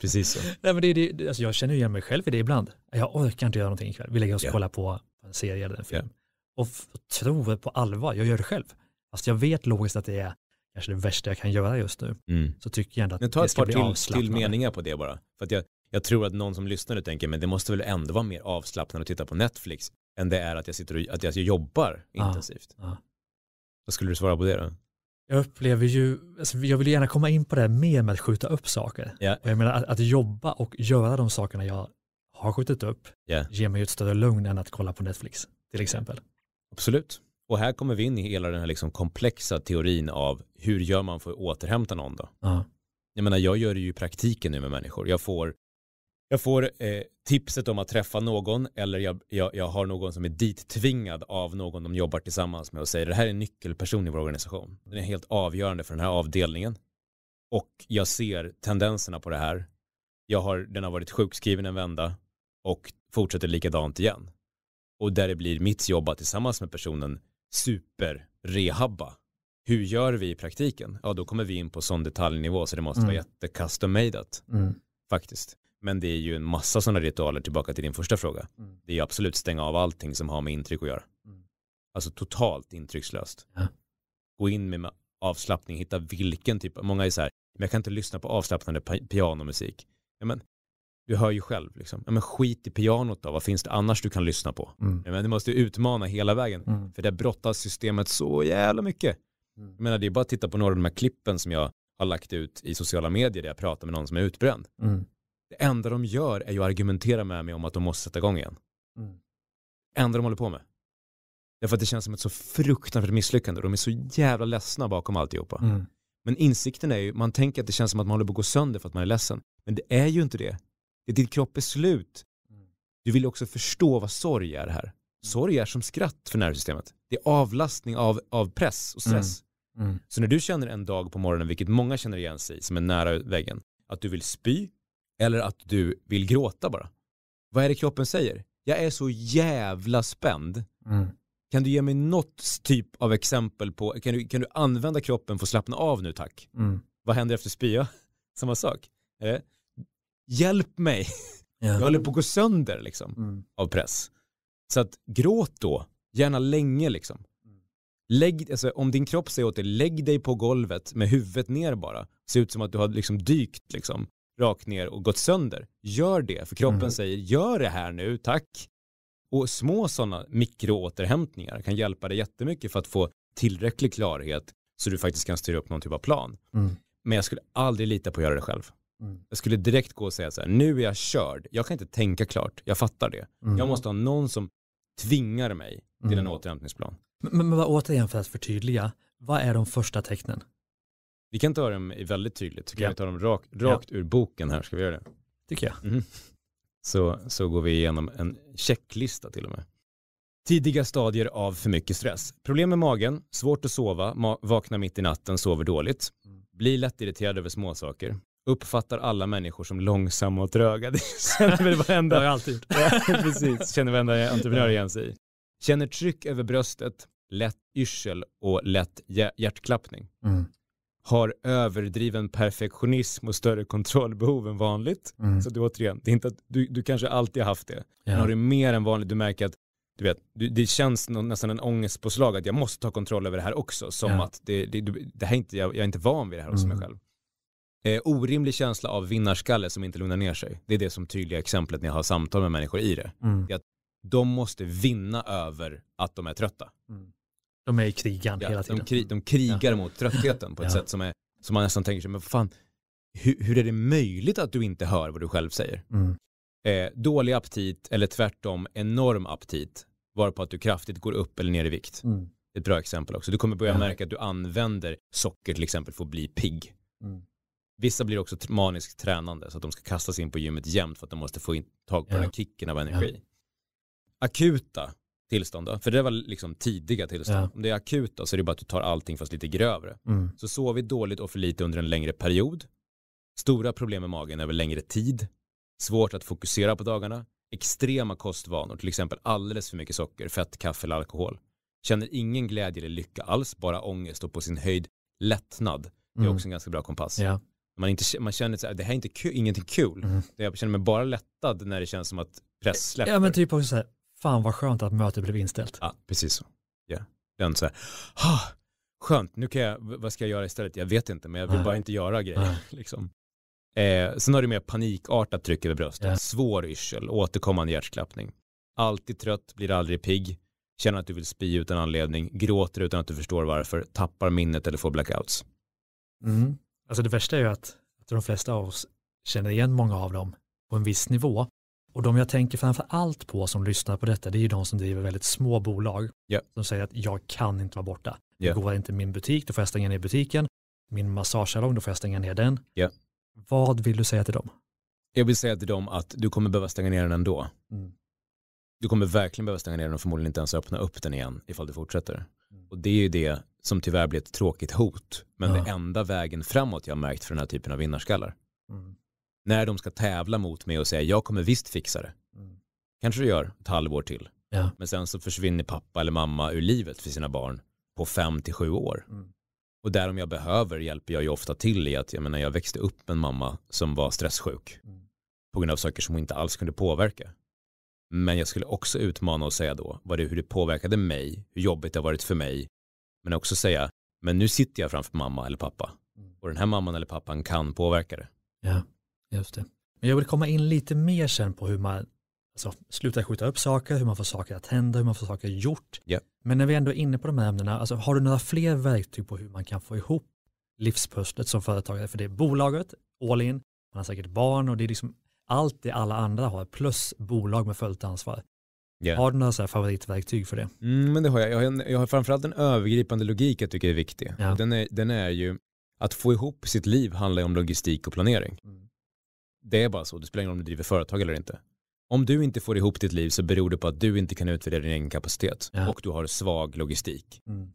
precis så. Nej, men det, det, alltså jag känner igen mig själv i det ibland. Jag orkar inte göra någonting ikväll. Vi lägger oss och yeah. kollar på en serie eller en film. Yeah. Och, och tror på allvar, jag gör det själv. Fast jag vet logiskt att det är kanske det värsta jag kan göra just nu. Mm. Så tycker jag ändå att men ta ett par till, till meningar på det bara. För att jag, jag tror att någon som lyssnar nu tänker, men det måste väl ändå vara mer avslappnande att titta på Netflix än det är att jag sitter och, att jag jobbar ah, intensivt. Ah, ah. Vad skulle du svara på det då? Jag upplever ju, alltså jag vill gärna komma in på det här mer med att skjuta upp saker. Yeah. Och jag menar att, att, jobba och göra de sakerna jag har skjutit upp yeah. ger mig ett större lugn än att kolla på Netflix till exempel. Absolut. Och här kommer vi in i hela den här liksom komplexa teorin av hur gör man för att återhämta någon då? Uh. Jag menar, jag gör det ju i praktiken nu med människor. Jag får jag får eh, tipset om att träffa någon eller jag, jag, jag har någon som är dittvingad av någon de jobbar tillsammans med och säger det här är en nyckelperson i vår organisation. Den är helt avgörande för den här avdelningen. Och jag ser tendenserna på det här. Jag har, den har varit sjukskriven en vända och fortsätter likadant igen. Och där det blir mitt jobb att tillsammans med personen superrehabba. Hur gör vi i praktiken? Ja, då kommer vi in på sån detaljnivå så det måste mm. vara jätte custom made mm. faktiskt. Men det är ju en massa sådana ritualer tillbaka till din första fråga. Mm. Det är ju absolut stänga av allting som har med intryck att göra. Mm. Alltså totalt intryckslöst. Ja. Gå in med avslappning, hitta vilken typ, många är så här, men jag kan inte lyssna på avslappnande pianomusik. Ja, men, du hör ju själv, liksom. ja, men skit i pianot då, vad finns det annars du kan lyssna på? Mm. Ja, men, du måste utmana hela vägen, mm. för där brottas systemet så jävla mycket. Mm. Jag menar, det är bara att titta på några av de här klippen som jag har lagt ut i sociala medier där jag pratar med någon som är utbränd. Mm. Det enda de gör är ju att argumentera med mig om att de måste sätta igång igen. Mm. enda de håller på med. Därför att det känns som ett så fruktansvärt misslyckande. De är så jävla ledsna bakom alltihopa. Mm. Men insikten är ju, man tänker att det känns som att man håller på att gå sönder för att man är ledsen. Men det är ju inte det. det är din kropp är slut. Mm. Du vill också förstå vad sorg är här. Mm. Sorg är som skratt för nervsystemet. Det är avlastning av, av press och mm. stress. Mm. Mm. Så när du känner en dag på morgonen, vilket många känner igen sig som är nära väggen, att du vill spy, eller att du vill gråta bara. Vad är det kroppen säger? Jag är så jävla spänd. Mm. Kan du ge mig något typ av exempel på, kan du, kan du använda kroppen för att slappna av nu tack? Mm. Vad händer efter spya? Samma sak. Eh, hjälp mig. Yeah. Jag håller på att gå sönder liksom mm. av press. Så att gråt då, gärna länge liksom. Lägg, alltså, om din kropp säger åt dig, lägg dig på golvet med huvudet ner bara. Se ut som att du har liksom dykt liksom rakt ner och gått sönder. Gör det, för kroppen mm. säger gör det här nu, tack. Och små sådana mikroåterhämtningar kan hjälpa dig jättemycket för att få tillräcklig klarhet så du faktiskt kan styra upp någon typ av plan. Mm. Men jag skulle aldrig lita på att göra det själv. Mm. Jag skulle direkt gå och säga så här, nu är jag körd, jag kan inte tänka klart, jag fattar det. Mm. Jag måste ha någon som tvingar mig till en mm. återhämtningsplan. Men, men, men återigen för att förtydliga, vad är de första tecknen? Vi kan ta dem väldigt tydligt, så kan ja. vi ta dem rak, rakt ja. ur boken här. Ska vi göra det? Tycker jag. Mm. Så, så går vi igenom en checklista till och med. Tidiga stadier av för mycket stress. Problem med magen, svårt att sova, ma- vaknar mitt i natten, sover dåligt. Blir lättirriterad över småsaker. Uppfattar alla människor som långsamma och tröga. Det känner väl varenda... har alltid gjort. precis, känner varenda entreprenör igen sig i. Känner tryck över bröstet, lätt yrsel och lätt hjärtklappning. Mm har överdriven perfektionism och större kontrollbehov än vanligt. Mm. Så det, återigen, det är inte att du, du kanske alltid har haft det. Ja. Men har du mer än vanligt, du märker att du vet, du, det känns någon, nästan en ångestpåslag att jag måste ta kontroll över det här också. Som ja. att det, det, det här inte, jag, jag, är inte van vid det här hos mm. mig själv. Eh, orimlig känsla av vinnarskalle som inte lugnar ner sig. Det är det som tydliga exemplet när jag har samtal med människor i det. Mm. det är att de måste vinna över att de är trötta. Mm. De är i krigan ja, hela tiden. De, kri, de krigar ja. mot tröttheten på ett ja. sätt som, är, som man nästan tänker sig, men fan, hur, hur, är det möjligt att du inte hör vad du själv säger? Mm. Eh, dålig aptit eller tvärtom enorm aptit, varpå att du kraftigt går upp eller ner i vikt. Mm. Ett bra exempel också. Du kommer börja märka att du använder socker till exempel för att bli pigg. Mm. Vissa blir också maniskt tränande så att de ska kastas in på gymmet jämt för att de måste få in tag på ja. den här kicken av energi. Akuta tillstånd då, för det var liksom tidiga tillstånd. Ja. Om det är akut då, så är det bara att du tar allting fast lite grövre. Mm. Så sover vi dåligt och för lite under en längre period, stora problem med magen över längre tid, svårt att fokusera på dagarna, extrema kostvanor, till exempel alldeles för mycket socker, fett, kaffe eller alkohol, känner ingen glädje eller lycka alls, bara ångest och på sin höjd lättnad. Det är mm. också en ganska bra kompass. Ja. Man, inte, man känner att det här är inte kul, ingenting kul. Mm. Jag känner mig bara lättad när det känns som att press släpper. Ja men typ också så här, fan vad skönt att mötet blev inställt. Ja, precis så. Ja. Den så här, skönt, nu kan jag, vad ska jag göra istället? Jag vet inte, men jag vill Nej. bara inte göra grejer. Liksom. Eh, sen har du mer panikartat tryck över bröstet, yeah. svår yrsel, återkommande hjärtklappning. Alltid trött, blir aldrig pigg, känner att du vill spy utan anledning, gråter utan att du förstår varför, tappar minnet eller får blackouts. Mm. Alltså det värsta är ju att, att de flesta av oss känner igen många av dem på en viss nivå, och de jag tänker framför allt på som lyssnar på detta, det är ju de som driver väldigt små bolag. Yeah. De säger att jag kan inte vara borta. Yeah. Det går inte min butik, då får jag stänga ner butiken. Min massagesalong, då får jag stänga ner den. Yeah. Vad vill du säga till dem? Jag vill säga till dem att du kommer behöva stänga ner den ändå. Mm. Du kommer verkligen behöva stänga ner den och förmodligen inte ens öppna upp den igen ifall du fortsätter. Mm. Och det är ju det som tyvärr blir ett tråkigt hot, men ja. det enda vägen framåt jag har märkt för den här typen av vinnarskallar. Mm när de ska tävla mot mig och säga jag kommer visst fixa det. Mm. Kanske du gör ett halvår till. Ja. Men sen så försvinner pappa eller mamma ur livet för sina barn på fem till sju år. Mm. Och där om jag behöver hjälper jag ju ofta till i att jag menar jag växte upp med en mamma som var stresssjuk mm. på grund av saker som hon inte alls kunde påverka. Men jag skulle också utmana och säga då vad det, hur det påverkade mig, hur jobbigt det har varit för mig. Men också säga, men nu sitter jag framför mamma eller pappa. Mm. Och den här mamman eller pappan kan påverka det. Ja. Just det. Men jag vill komma in lite mer sen på hur man alltså, slutar skjuta upp saker, hur man får saker att hända, hur man får saker gjort. Yeah. Men när vi ändå är inne på de här ämnena, alltså, har du några fler verktyg på hur man kan få ihop livspusslet som företagare? För det är bolaget, all in, man har säkert barn och det är liksom allt det alla andra har, plus bolag med fullt ansvar. Yeah. Har du några så favoritverktyg för det? Mm, men det har jag. Jag har, en, jag har framförallt en övergripande logik jag tycker är viktig. Ja. Den, är, den är ju att få ihop sitt liv handlar ju om logistik och planering. Mm. Det är bara så, det spelar ingen roll om du driver företag eller inte. Om du inte får ihop ditt liv så beror det på att du inte kan utvärdera din egen kapacitet ja. och du har svag logistik. Mm.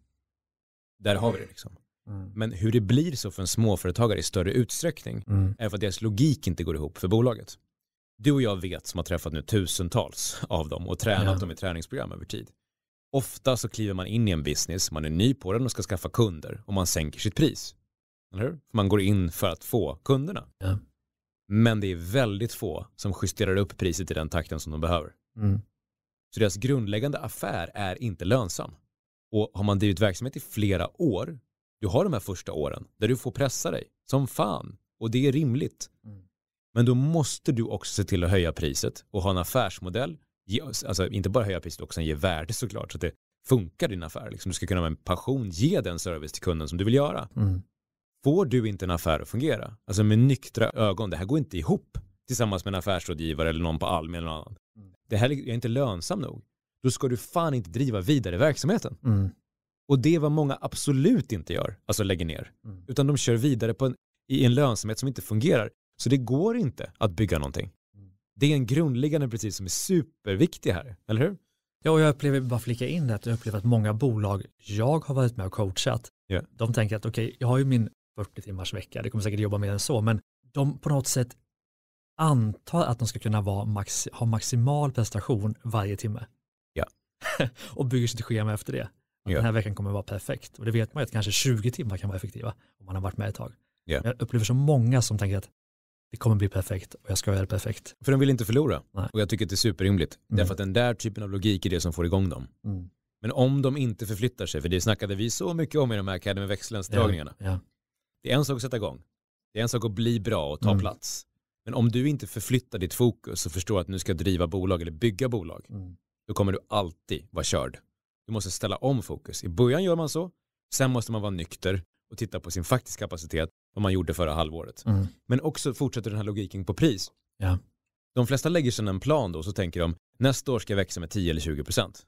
Där har vi det liksom. Mm. Men hur det blir så för en småföretagare i större utsträckning mm. är för att deras logik inte går ihop för bolaget. Du och jag vet som har träffat nu tusentals av dem och tränat ja. dem i träningsprogram över tid. Ofta så kliver man in i en business, man är ny på den och ska skaffa kunder och man sänker sitt pris. Eller hur? Man går in för att få kunderna. Ja. Men det är väldigt få som justerar upp priset i den takten som de behöver. Mm. Så deras grundläggande affär är inte lönsam. Och har man drivit verksamhet i flera år, du har de här första åren där du får pressa dig som fan och det är rimligt. Mm. Men då måste du också se till att höja priset och ha en affärsmodell. alltså inte bara höja priset, också ge värde såklart så att det funkar din affär. Liksom, du ska kunna med en passion ge den service till kunden som du vill göra. Mm får du inte en affär att fungera? Alltså med nyktra ögon, det här går inte ihop tillsammans med en affärsrådgivare eller någon på Almi eller någon annan. Mm. Det här är inte lönsam nog. Då ska du fan inte driva vidare verksamheten. Mm. Och det är vad många absolut inte gör, alltså lägger ner. Mm. Utan de kör vidare en, i en lönsamhet som inte fungerar. Så det går inte att bygga någonting. Mm. Det är en grundläggande princip som är superviktig här, eller hur? Ja, och jag upplever, bara flika in det, att jag upplever att många bolag jag har varit med och coachat, yeah. de tänker att okej, okay, jag har ju min 40 timmars vecka. Det kommer säkert jobba mer än så, men de på något sätt antar att de ska kunna vara max, ha maximal prestation varje timme. Ja. och bygger sitt schema efter det. Ja. Den här veckan kommer vara perfekt. Och det vet man ju att kanske 20 timmar kan vara effektiva om man har varit med ett tag. Ja. Jag upplever så många som tänker att det kommer bli perfekt och jag ska göra det perfekt. För de vill inte förlora. Nej. Och jag tycker att det är superrimligt. Mm. Därför att den där typen av logik är det som får igång dem. Mm. Men om de inte förflyttar sig, för det snackade vi så mycket om i de här Academy växelens dragningarna. Ja. Ja. Det är en sak att sätta igång. Det är en sak att bli bra och ta mm. plats. Men om du inte förflyttar ditt fokus och förstår att nu ska driva bolag eller bygga bolag, mm. då kommer du alltid vara körd. Du måste ställa om fokus. I början gör man så, sen måste man vara nykter och titta på sin faktiska kapacitet, vad man gjorde förra halvåret. Mm. Men också fortsätter den här logiken på pris. Ja. De flesta lägger sig en plan då, så tänker de, nästa år ska jag växa med 10 eller 20 procent.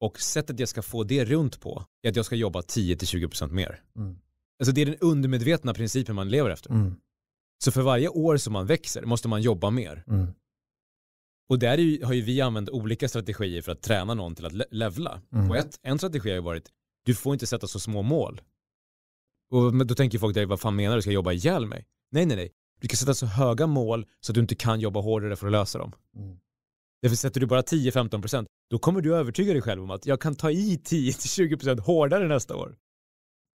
Och sättet jag ska få det runt på är att jag ska jobba 10 till 20 procent mer. Mm. Alltså det är den undermedvetna principen man lever efter. Mm. Så för varje år som man växer måste man jobba mer. Mm. Och där ju, har ju vi använt olika strategier för att träna någon till att le levla. Mm. Och ett, en strategi har ju varit, du får inte sätta så små mål. Och då tänker folk, vad fan menar du, ska jag jobba ihjäl mig? Nej, nej, nej. Du kan sätta så höga mål så att du inte kan jobba hårdare för att lösa dem. Mm. Därför sätter du bara 10-15%, då kommer du övertyga dig själv om att jag kan ta i 10-20% hårdare nästa år.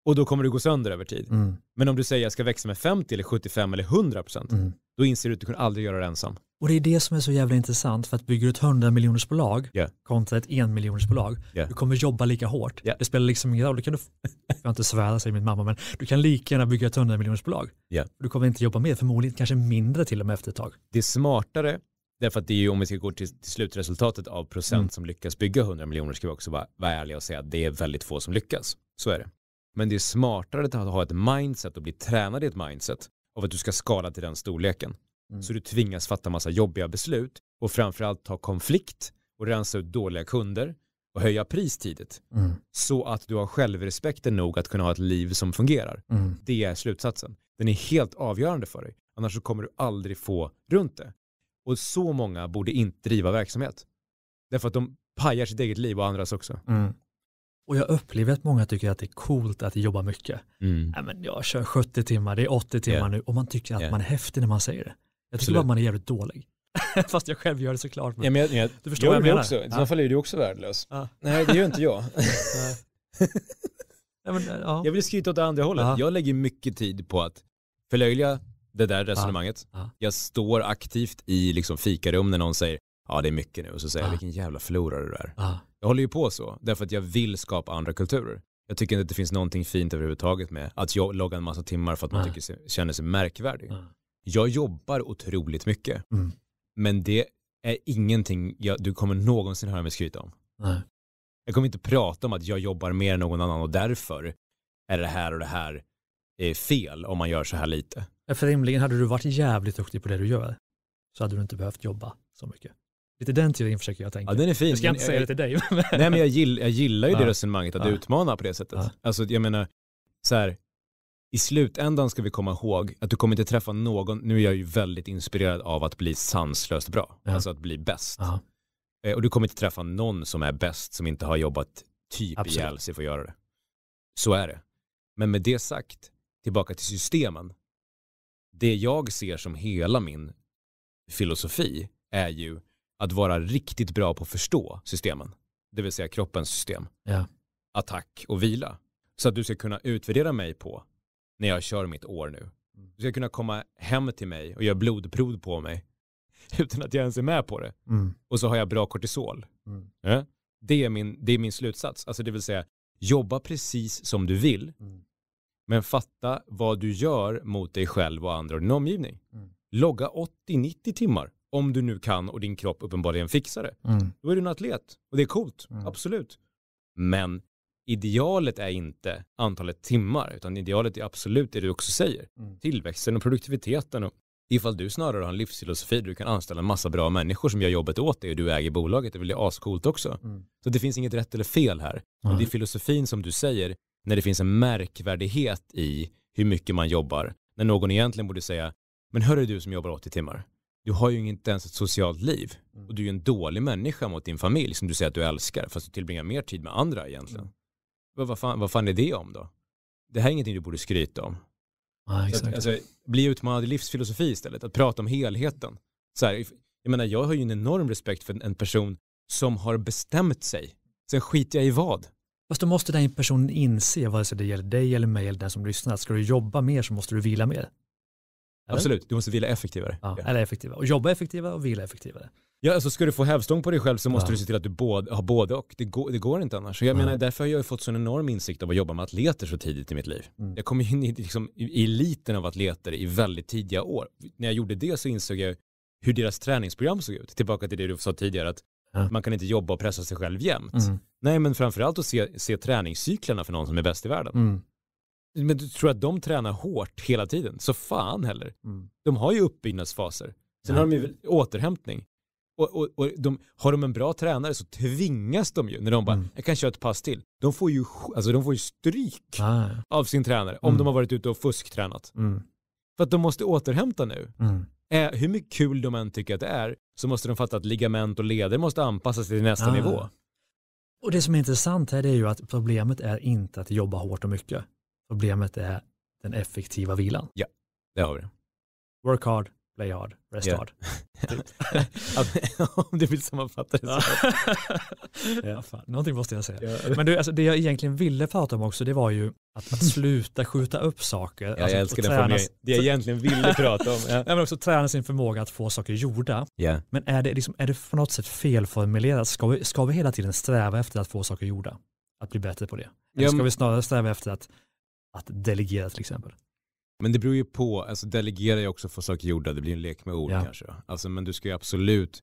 Och då kommer du gå sönder över tid. Mm. Men om du säger jag ska växa med 50 eller 75 eller 100 procent, mm. då inser du att du kan aldrig göra det ensam. Och det är det som är så jävla intressant för att bygger du ett 100 miljonersbolag yeah. kontra ett 1 miljonersbolag, yeah. du kommer jobba lika hårt. Yeah. Det spelar liksom ingen roll, du kan, jag inte svära säger min mamma, men du kan lika gärna bygga ett 100 miljonersbolag. Yeah. Du kommer inte jobba mer, förmodligen kanske mindre till och med efter ett tag. Det är smartare Därför att det är ju om vi ska gå till, till slutresultatet av procent mm. som lyckas bygga 100 miljoner ska vi också vara, vara ärliga och säga att det är väldigt få som lyckas. Så är det. Men det är smartare att ha ett mindset och bli tränad i ett mindset av att du ska skala till den storleken. Mm. Så du tvingas fatta massa jobbiga beslut och framförallt ta konflikt och rensa ut dåliga kunder och höja pris tidigt. Mm. Så att du har självrespekten nog att kunna ha ett liv som fungerar. Mm. Det är slutsatsen. Den är helt avgörande för dig. Annars så kommer du aldrig få runt det. Och så många borde inte driva verksamhet. Därför att de pajar sitt eget liv och andras också. Mm. Och jag upplever att många tycker att det är coolt att jobba mycket. Mm. Nej, men jag kör 70 timmar, det är 80 timmar yeah. nu och man tycker att yeah. man är häftig när man säger det. Jag tycker bara att man är jävligt dålig. Fast jag själv gör det såklart. Men ja, men jag, jag, du förstår jag vad jag menar. Också. I så fall är du också värdelös. Ja. Nej, det gör inte jag. Nej, men, ja. Jag vill skryta åt det andra hållet. Ja. Jag lägger mycket tid på att förlöjliga det där resonemanget. Jag står aktivt i liksom fikarum när någon säger ja det är mycket nu och så säger jag vilken jävla förlorare du är. Jag håller ju på så, därför att jag vill skapa andra kulturer. Jag tycker inte att det finns någonting fint överhuvudtaget med att jag loggar en massa timmar för att man tycker sig, känner sig märkvärdig. Mm. Jag jobbar otroligt mycket, mm. men det är ingenting jag, du kommer någonsin höra mig skryta om. Jag kommer inte prata om att jag jobbar mer än någon annan och därför är det här och det här eh, fel om man gör så här lite. För rimligen hade du varit jävligt duktig på det du gör så hade du inte behövt jobba så mycket. Lite den teorin försöker jag tänka. Ja, den är fin. Jag ska men, inte säga det till dig. Men... Nej, men jag, gill, jag gillar ju ja. det resonemanget, att ja. utmana på det sättet. Ja. Alltså, jag menar, så här, i slutändan ska vi komma ihåg att du kommer inte träffa någon, nu är jag ju väldigt inspirerad av att bli sanslöst bra, ja. alltså att bli bäst. Ja. Eh, och du kommer inte träffa någon som är bäst som inte har jobbat typ Absolut. ihjäl sig för att göra det. Så är det. Men med det sagt, tillbaka till systemen. Det jag ser som hela min filosofi är ju att vara riktigt bra på att förstå systemen. Det vill säga kroppens system. Ja. Attack och vila. Så att du ska kunna utvärdera mig på när jag kör mitt år nu. Du ska kunna komma hem till mig och göra blodprov på mig utan att jag ens är med på det. Mm. Och så har jag bra kortisol. Mm. Ja? Det, är min, det är min slutsats. Alltså det vill säga, jobba precis som du vill. Mm. Men fatta vad du gör mot dig själv och andra och din omgivning. Mm. Logga 80-90 timmar om du nu kan och din kropp uppenbarligen fixar det, mm. då är du en atlet. Och det är coolt, mm. absolut. Men idealet är inte antalet timmar, utan idealet är absolut det du också säger. Mm. Tillväxten och produktiviteten. Och ifall du snarare har en livsfilosofi där du kan anställa en massa bra människor som gör jobbet åt dig och du äger bolaget, det blir väl ascoolt också. Mm. Så det finns inget rätt eller fel här. Mm. Det är filosofin som du säger, när det finns en märkvärdighet i hur mycket man jobbar, när någon egentligen borde säga, men hörru du som jobbar 80 timmar, du har ju inte ens ett socialt liv. Mm. Och du är ju en dålig människa mot din familj som du säger att du älskar fast du tillbringar mer tid med andra egentligen. Mm. Vad, fan, vad fan är det om då? Det här är ingenting du borde skryta om. Ah, exakt. Att, alltså, bli utmanad i livsfilosofi istället, att prata om helheten. Så här, jag menar, jag har ju en enorm respekt för en person som har bestämt sig. Sen skiter jag i vad. Fast då måste den personen inse, vare sig det gäller dig eller mig eller den som lyssnar, att ska du jobba mer så måste du vila mer. Eller? Absolut, du måste vila effektivare. Ja, Eller effektivare. Och jobba effektivare och vila effektivare. Ja, alltså ska du få hävstång på dig själv så måste ja. du se till att du både, har både och. Det går, det går inte annars. Jag menar, därför har jag fått sån enorm insikt av att jobba med atleter så tidigt i mitt liv. Mm. Jag kom in i, liksom, eliten av atleter i väldigt tidiga år. När jag gjorde det så insåg jag hur deras träningsprogram såg ut. Tillbaka till det du sa tidigare, att man kan inte jobba och pressa sig själv jämt. Mm. Nej, men framförallt att se, se träningscyklerna för någon som är bäst i världen. Mm. Men du tror att de tränar hårt hela tiden? Så fan heller. Mm. De har ju uppbyggnadsfaser. Sen mm. har de ju återhämtning. Och, och, och de, har de en bra tränare så tvingas de ju när de bara, mm. jag kan köra ett pass till. De får ju, alltså, de får ju stryk ah. av sin tränare om de mm. har varit ute och fusktränat. Mm. För att de måste återhämta nu. Mm. Eh, hur mycket kul de än tycker att det är så måste de fatta att ligament och leder måste anpassas till nästa ah. nivå. Och det som är intressant här är ju att problemet är inte att jobba hårt och mycket. Problemet är den effektiva vilan. Ja, det har vi. Work hard, play hard, rest yeah. hard. Typ. Om du vill sammanfatta det så. ja, fan. Någonting måste jag säga. Men du, alltså, det jag egentligen ville prata om också, det var ju att, att sluta skjuta upp saker. Ja, jag alltså, älskar den tränas, Det jag egentligen ville prata om. Ja. men också träna sin förmåga att få saker gjorda. Yeah. Men är det, liksom, är det på något sätt felformulerat? Ska vi, ska vi hela tiden sträva efter att få saker gjorda? Att bli bättre på det? Eller ja, ska vi snarare sträva efter att att delegera till exempel. Men det beror ju på, alltså delegera är också att få saker gjorda, det blir en lek med ord ja. kanske. Alltså, men du ska ju absolut,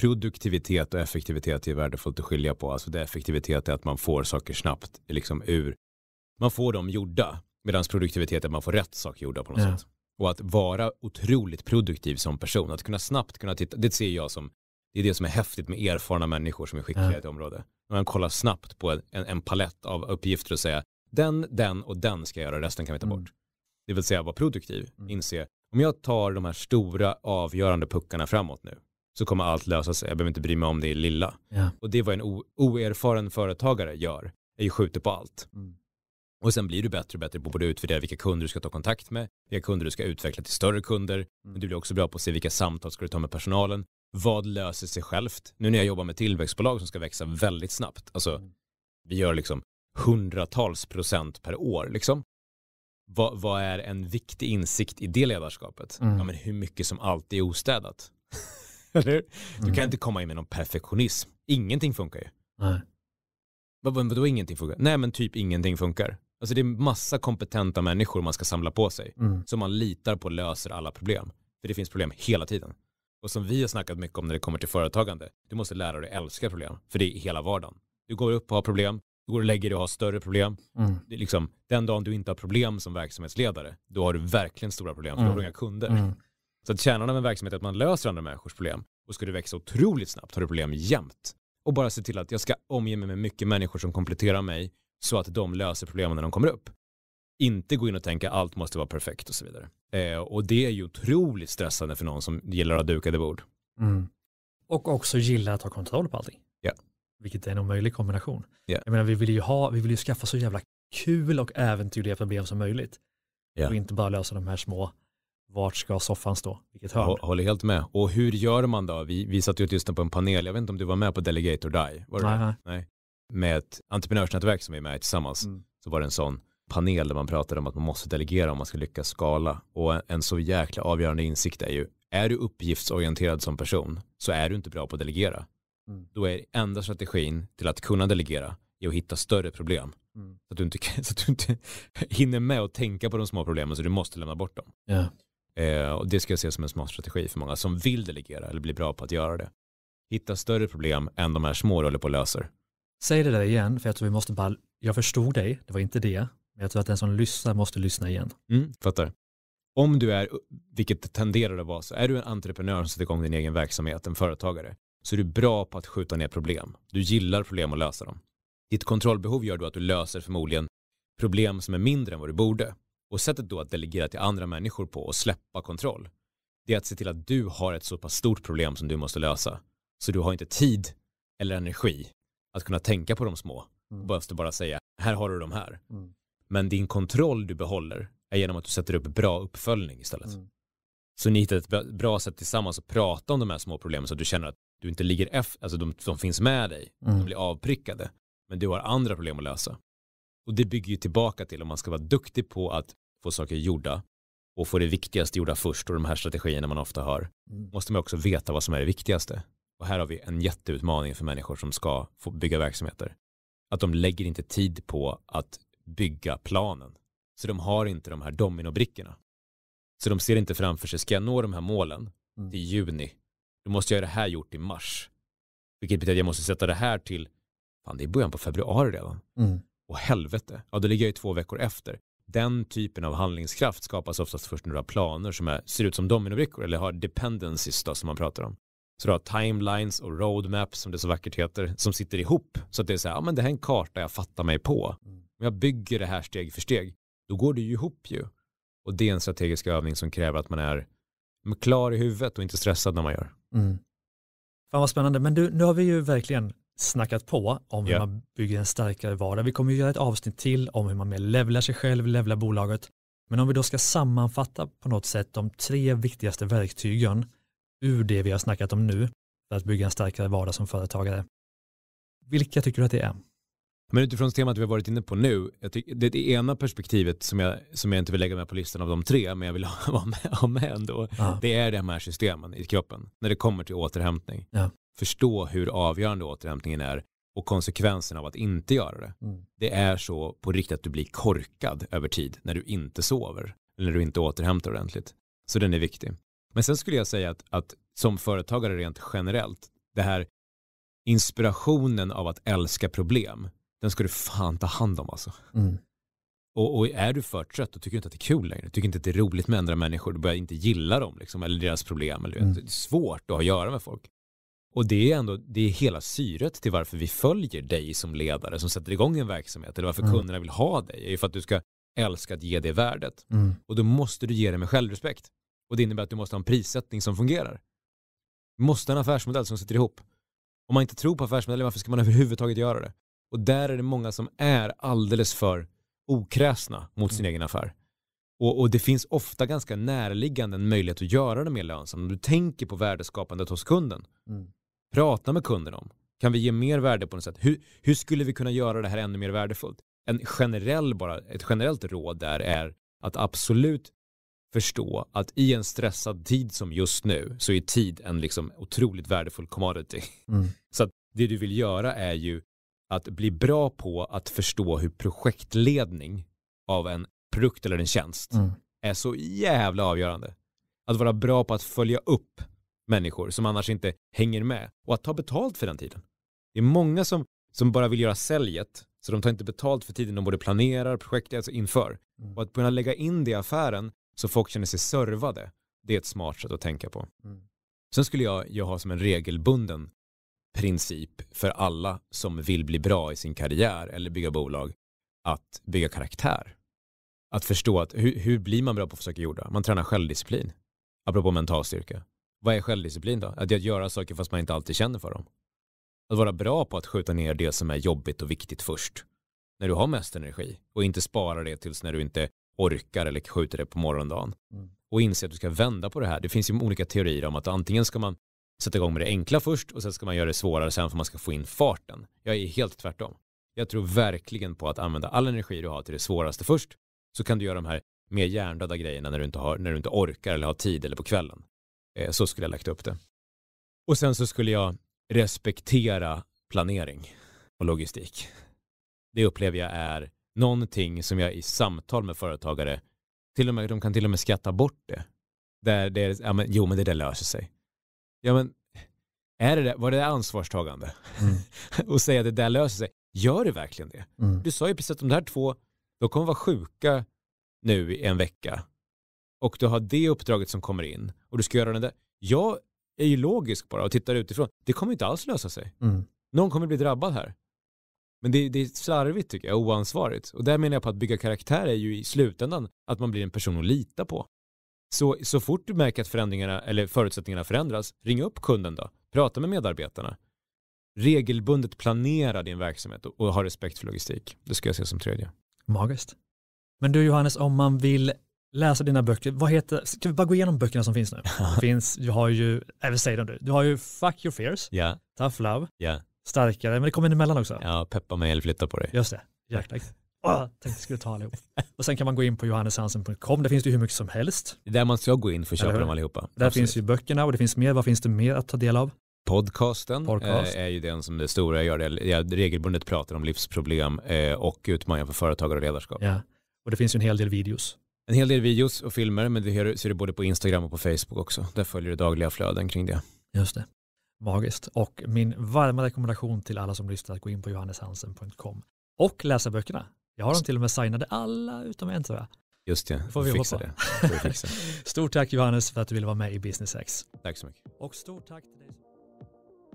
produktivitet och effektivitet är värdefullt att skilja på. Alltså det effektivitet är att man får saker snabbt, liksom ur, man får dem gjorda. Medan produktivitet är att man får rätt saker gjorda på något ja. sätt. Och att vara otroligt produktiv som person, att kunna snabbt kunna titta, det ser jag som, det är det som är häftigt med erfarna människor som är skickliga ja. i ett område. man kollar snabbt på en, en palett av uppgifter och säger, den, den och den ska jag göra, resten kan vi ta mm. bort. Mm. Det vill säga vara produktiv, mm. inse om jag tar de här stora avgörande puckarna framåt nu så kommer allt lösa sig, jag behöver inte bry mig om det lilla. Yeah. Och det är vad en oerfaren företagare gör, är ju skjuter på allt. Mm. Och sen blir du bättre och bättre på att utvärdera vilka kunder du ska ta kontakt med, vilka kunder du ska utveckla till större kunder. Mm. Men du blir också bra på att se vilka samtal ska du ta med personalen. Vad löser sig självt? Nu när jag jobbar med tillväxtbolag som ska växa väldigt snabbt, alltså mm. vi gör liksom hundratals procent per år. Liksom. Vad, vad är en viktig insikt i det ledarskapet? Mm. Ja, men hur mycket som alltid är ostädat. Eller? Du kan mm. inte komma in med någon perfektionism. Ingenting funkar ju. Nej. Vad, vadå ingenting funkar? Nej men typ ingenting funkar. Alltså det är massa kompetenta människor man ska samla på sig. Mm. Som man litar på löser alla problem. För det finns problem hela tiden. Och som vi har snackat mycket om när det kommer till företagande. Du måste lära dig älska problem. För det är hela vardagen. Du går upp och har problem. Då går du och lägger dig och har större problem. Mm. Det är liksom, den dagen du inte har problem som verksamhetsledare, då har du verkligen stora problem, för mm. då har mm. inga kunder. Mm. Så att kärnan av en verksamhet är att man löser andra människors problem. Och ska du växa otroligt snabbt har du problem jämt. Och bara se till att jag ska omge mig med mycket människor som kompletterar mig så att de löser problemen när de kommer upp. Inte gå in och tänka allt måste vara perfekt och så vidare. Eh, och det är ju otroligt stressande för någon som gillar att ha dukade bord. Mm. Och också gillar att ha kontroll på allting. Ja vilket är en omöjlig kombination. Yeah. Jag menar, vi vill, ju ha, vi vill ju skaffa så jävla kul och äventyrliga problem som möjligt. Yeah. Och inte bara lösa de här små, vart ska soffan stå, vilket hörn. Håller helt med. Och hur gör man då? Vi, vi satt ju och lyssnade på en panel, jag vet inte om du var med på Delegate or Die? Var du Nej. Med ett entreprenörsnätverk som vi är med i tillsammans, mm. så var det en sån panel där man pratade om att man måste delegera om man ska lyckas skala. Och en så jäkla avgörande insikt är ju, är du uppgiftsorienterad som person så är du inte bra på att delegera. Mm. Då är enda strategin till att kunna delegera är att hitta större problem. Mm. Så, att du inte, så att du inte hinner med att tänka på de små problemen så du måste lämna bort dem. Yeah. Eh, och det ska jag se som en smart strategi för många som vill delegera eller blir bra på att göra det. Hitta större problem än de här små du håller på och löser. Säg det där igen, för jag tror vi måste bara, jag förstod dig, det var inte det, men jag tror att den som lyssnar måste lyssna igen. Mm, fattar. Om du är, vilket tenderar att vara, så är du en entreprenör som sätter igång din egen verksamhet, en företagare, så är du bra på att skjuta ner problem. Du gillar problem och lösa dem. Ditt kontrollbehov gör då att du löser förmodligen problem som är mindre än vad du borde. Och sättet då att delegera till andra människor på och släppa kontroll, det är att se till att du har ett så pass stort problem som du måste lösa. Så du har inte tid eller energi att kunna tänka på de små. Mm. Du behöver bara säga, här har du de här. Mm. Men din kontroll du behåller är genom att du sätter upp bra uppföljning istället. Mm. Så ni hittar ett bra sätt tillsammans att prata om de här små problemen så att du känner att du inte ligger efter, alltså de, de finns med dig, mm. de blir avprickade, men du har andra problem att lösa. Och det bygger ju tillbaka till om man ska vara duktig på att få saker gjorda och få det viktigaste gjorda först och de här strategierna man ofta har, mm. måste man också veta vad som är det viktigaste. Och här har vi en jätteutmaning för människor som ska få bygga verksamheter. Att de lägger inte tid på att bygga planen. Så de har inte de här dominobrickorna. Så de ser inte framför sig, ska jag nå de här målen mm. juni, då måste jag ha det här gjort i mars. Vilket betyder att jag måste sätta det här till, fan det är början på februari redan. Mm. Och helvete, ja då ligger jag ju två veckor efter. Den typen av handlingskraft skapas oftast först när du har planer som är, ser ut som dominobrickor eller har dependencies då, som man pratar om. Så du har timelines och roadmaps som det så vackert heter som sitter ihop. Så att det är så här, ja men det här är en karta jag fattar mig på. Mm. Om jag bygger det här steg för steg, då går det ju ihop ju. Och det är en strategisk övning som kräver att man är klar i huvudet och inte stressad när man gör. Mm. Fan vad spännande, men du, nu har vi ju verkligen snackat på om yeah. hur man bygger en starkare vardag. Vi kommer ju göra ett avsnitt till om hur man mer levlar sig själv, levlar bolaget. Men om vi då ska sammanfatta på något sätt de tre viktigaste verktygen ur det vi har snackat om nu för att bygga en starkare vardag som företagare. Vilka tycker du att det är? Men utifrån temat vi har varit inne på nu, tycker, det, det ena perspektivet som jag, som jag inte vill lägga med på listan av de tre, men jag vill ha, med, ha med ändå, ja. det är de här systemen i kroppen. När det kommer till återhämtning, ja. förstå hur avgörande återhämtningen är och konsekvensen av att inte göra det. Mm. Det är så på riktigt att du blir korkad över tid när du inte sover eller när du inte återhämtar ordentligt. Så den är viktig. Men sen skulle jag säga att, att som företagare rent generellt, det här inspirationen av att älska problem den ska du fan ta hand om alltså. Mm. Och, och, är du för trött och tycker inte att det är kul längre, tycker inte att det är roligt med andra människor, du börjar inte gilla dem liksom, eller deras problem, eller, mm. det är svårt att ha att göra med folk. Och det är ändå, det är hela syret till varför vi följer dig som ledare som sätter igång en verksamhet, eller varför mm. kunderna vill ha dig, är ju för att du ska älska att ge det värdet. Mm. Och då måste du ge det med självrespekt. Och det innebär att du måste ha en prissättning som fungerar. Du måste ha en affärsmodell som sitter ihop. Om man inte tror på affärsmodellen, varför ska man överhuvudtaget göra det? Och där är det många som är alldeles för okräsna mot sin mm. egen affär. Och, och, det finns ofta ganska närliggande en möjlighet att göra det mer lönsamt. Om du tänker på värdeskapandet hos kunden, mm. prata med kunden om, kan vi ge mer värde på något sätt? Hur, hur skulle vi kunna göra det här ännu mer värdefullt? En generell bara, ett generellt råd där är att absolut förstå att i en stressad tid som just nu så är tid en liksom otroligt värdefull commodity. Mm. Så att det du vill göra är ju att bli bra på att förstå hur projektledning av en produkt eller en tjänst mm. är så jävla avgörande. Att vara bra på att följa upp människor som annars inte hänger med och att ta betalt för den tiden. Det är många som, som bara vill göra säljet så de tar inte betalt för tiden de både planerar, projektet alltså inför. Mm. Och att kunna lägga in det i affären så folk känner sig servade, det är ett smart sätt att tänka på. Mm. Sen skulle jag, jag ha som en regelbunden princip för alla som vill bli bra i sin karriär eller bygga bolag att bygga karaktär. Att förstå att hur, hur blir man bra på att saker gjorda? Man tränar självdisciplin, apropå mental styrka. Vad är självdisciplin då? Att, att göra saker fast man inte alltid känner för dem. Att vara bra på att skjuta ner det som är jobbigt och viktigt först. När du har mest energi och inte spara det tills när du inte orkar eller skjuter det på morgondagen. Mm. Och inse att du ska vända på det här. Det finns ju olika teorier om att antingen ska man sätta igång med det enkla först och sen ska man göra det svårare sen för man ska få in farten. Jag är helt tvärtom. Jag tror verkligen på att använda all energi du har till det svåraste först så kan du göra de här mer hjärndöda grejerna när du inte, har, när du inte orkar eller har tid eller på kvällen. Eh, så skulle jag lagt upp det. Och sen så skulle jag respektera planering och logistik. Det upplever jag är någonting som jag i samtal med företagare, till och med, de kan till och med skratta bort det. Där det är, ja, men, jo men det där löser sig ja men är det var det ansvarstagande? Mm. och säga att det där löser sig. Gör det verkligen det? Mm. Du sa ju precis att de där två, de kommer vara sjuka nu i en vecka och du har det uppdraget som kommer in och du ska göra den där. Jag är ju logisk bara och tittar utifrån. Det kommer inte alls lösa sig. Mm. Någon kommer bli drabbad här. Men det, det, är slarvigt tycker jag, oansvarigt. Och där menar jag på att bygga karaktär är ju i slutändan att man blir en person att lita på. Så, så fort du märker att förändringarna, eller förutsättningarna förändras, ring upp kunden då. Prata med medarbetarna. Regelbundet planera din verksamhet och, och ha respekt för logistik. Det ska jag se som tredje. Magiskt. Men du Johannes, om man vill läsa dina böcker, vad heter, ska vi bara gå igenom böckerna som finns nu? Det finns, du har ju, eller äh, säg dem du, du har ju Fuck Your Fears, yeah. Tough Love, yeah. Starkare, men det kommer in emellan också. Ja, Peppa mig eller flytta på dig. Just det, jäklar. Åh, ah, tänkte jag skulle ta allihop. och sen kan man gå in på johanneshansen.com. Där finns det hur mycket som helst. Det är där man ska gå in för att köpa dem allihopa. Där Absolut. finns ju böckerna och det finns mer. Vad finns det mer att ta del av? Podcasten eh, Podcast. är ju den som det stora gör. Jag regelbundet pratar om livsproblem eh, och utmaningar för företagare och ledarskap. Ja. Och det finns ju en hel del videos. En hel del videos och filmer, men det ser du både på Instagram och på Facebook också. Där följer du dagliga flöden kring det. Just det. Magiskt. Och min varma rekommendation till alla som lyssnar att gå in på johanneshansen.com och läsa böckerna. Jag har dem till och med signade alla utom en tror jag. Just det, får vi, vi fixa det. fixa. stort tack Johannes för att du ville vara med i Business X. Tack så mycket. Och stort tack till dig.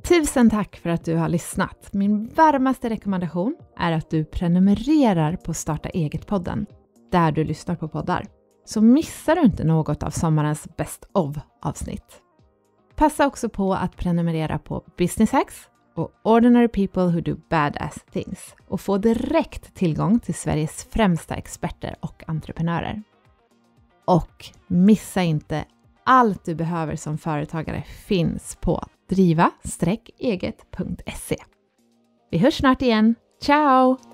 Tusen tack för att du har lyssnat. Min varmaste rekommendation är att du prenumererar på Starta eget-podden, där du lyssnar på poddar. Så missar du inte något av sommarens Best of-avsnitt. Passa också på att prenumerera på Business Hacks och Ordinary People Who Do Badass Things och få direkt tillgång till Sveriges främsta experter och entreprenörer. Och missa inte, allt du behöver som företagare finns på driva-eget.se. Vi hörs snart igen. Ciao!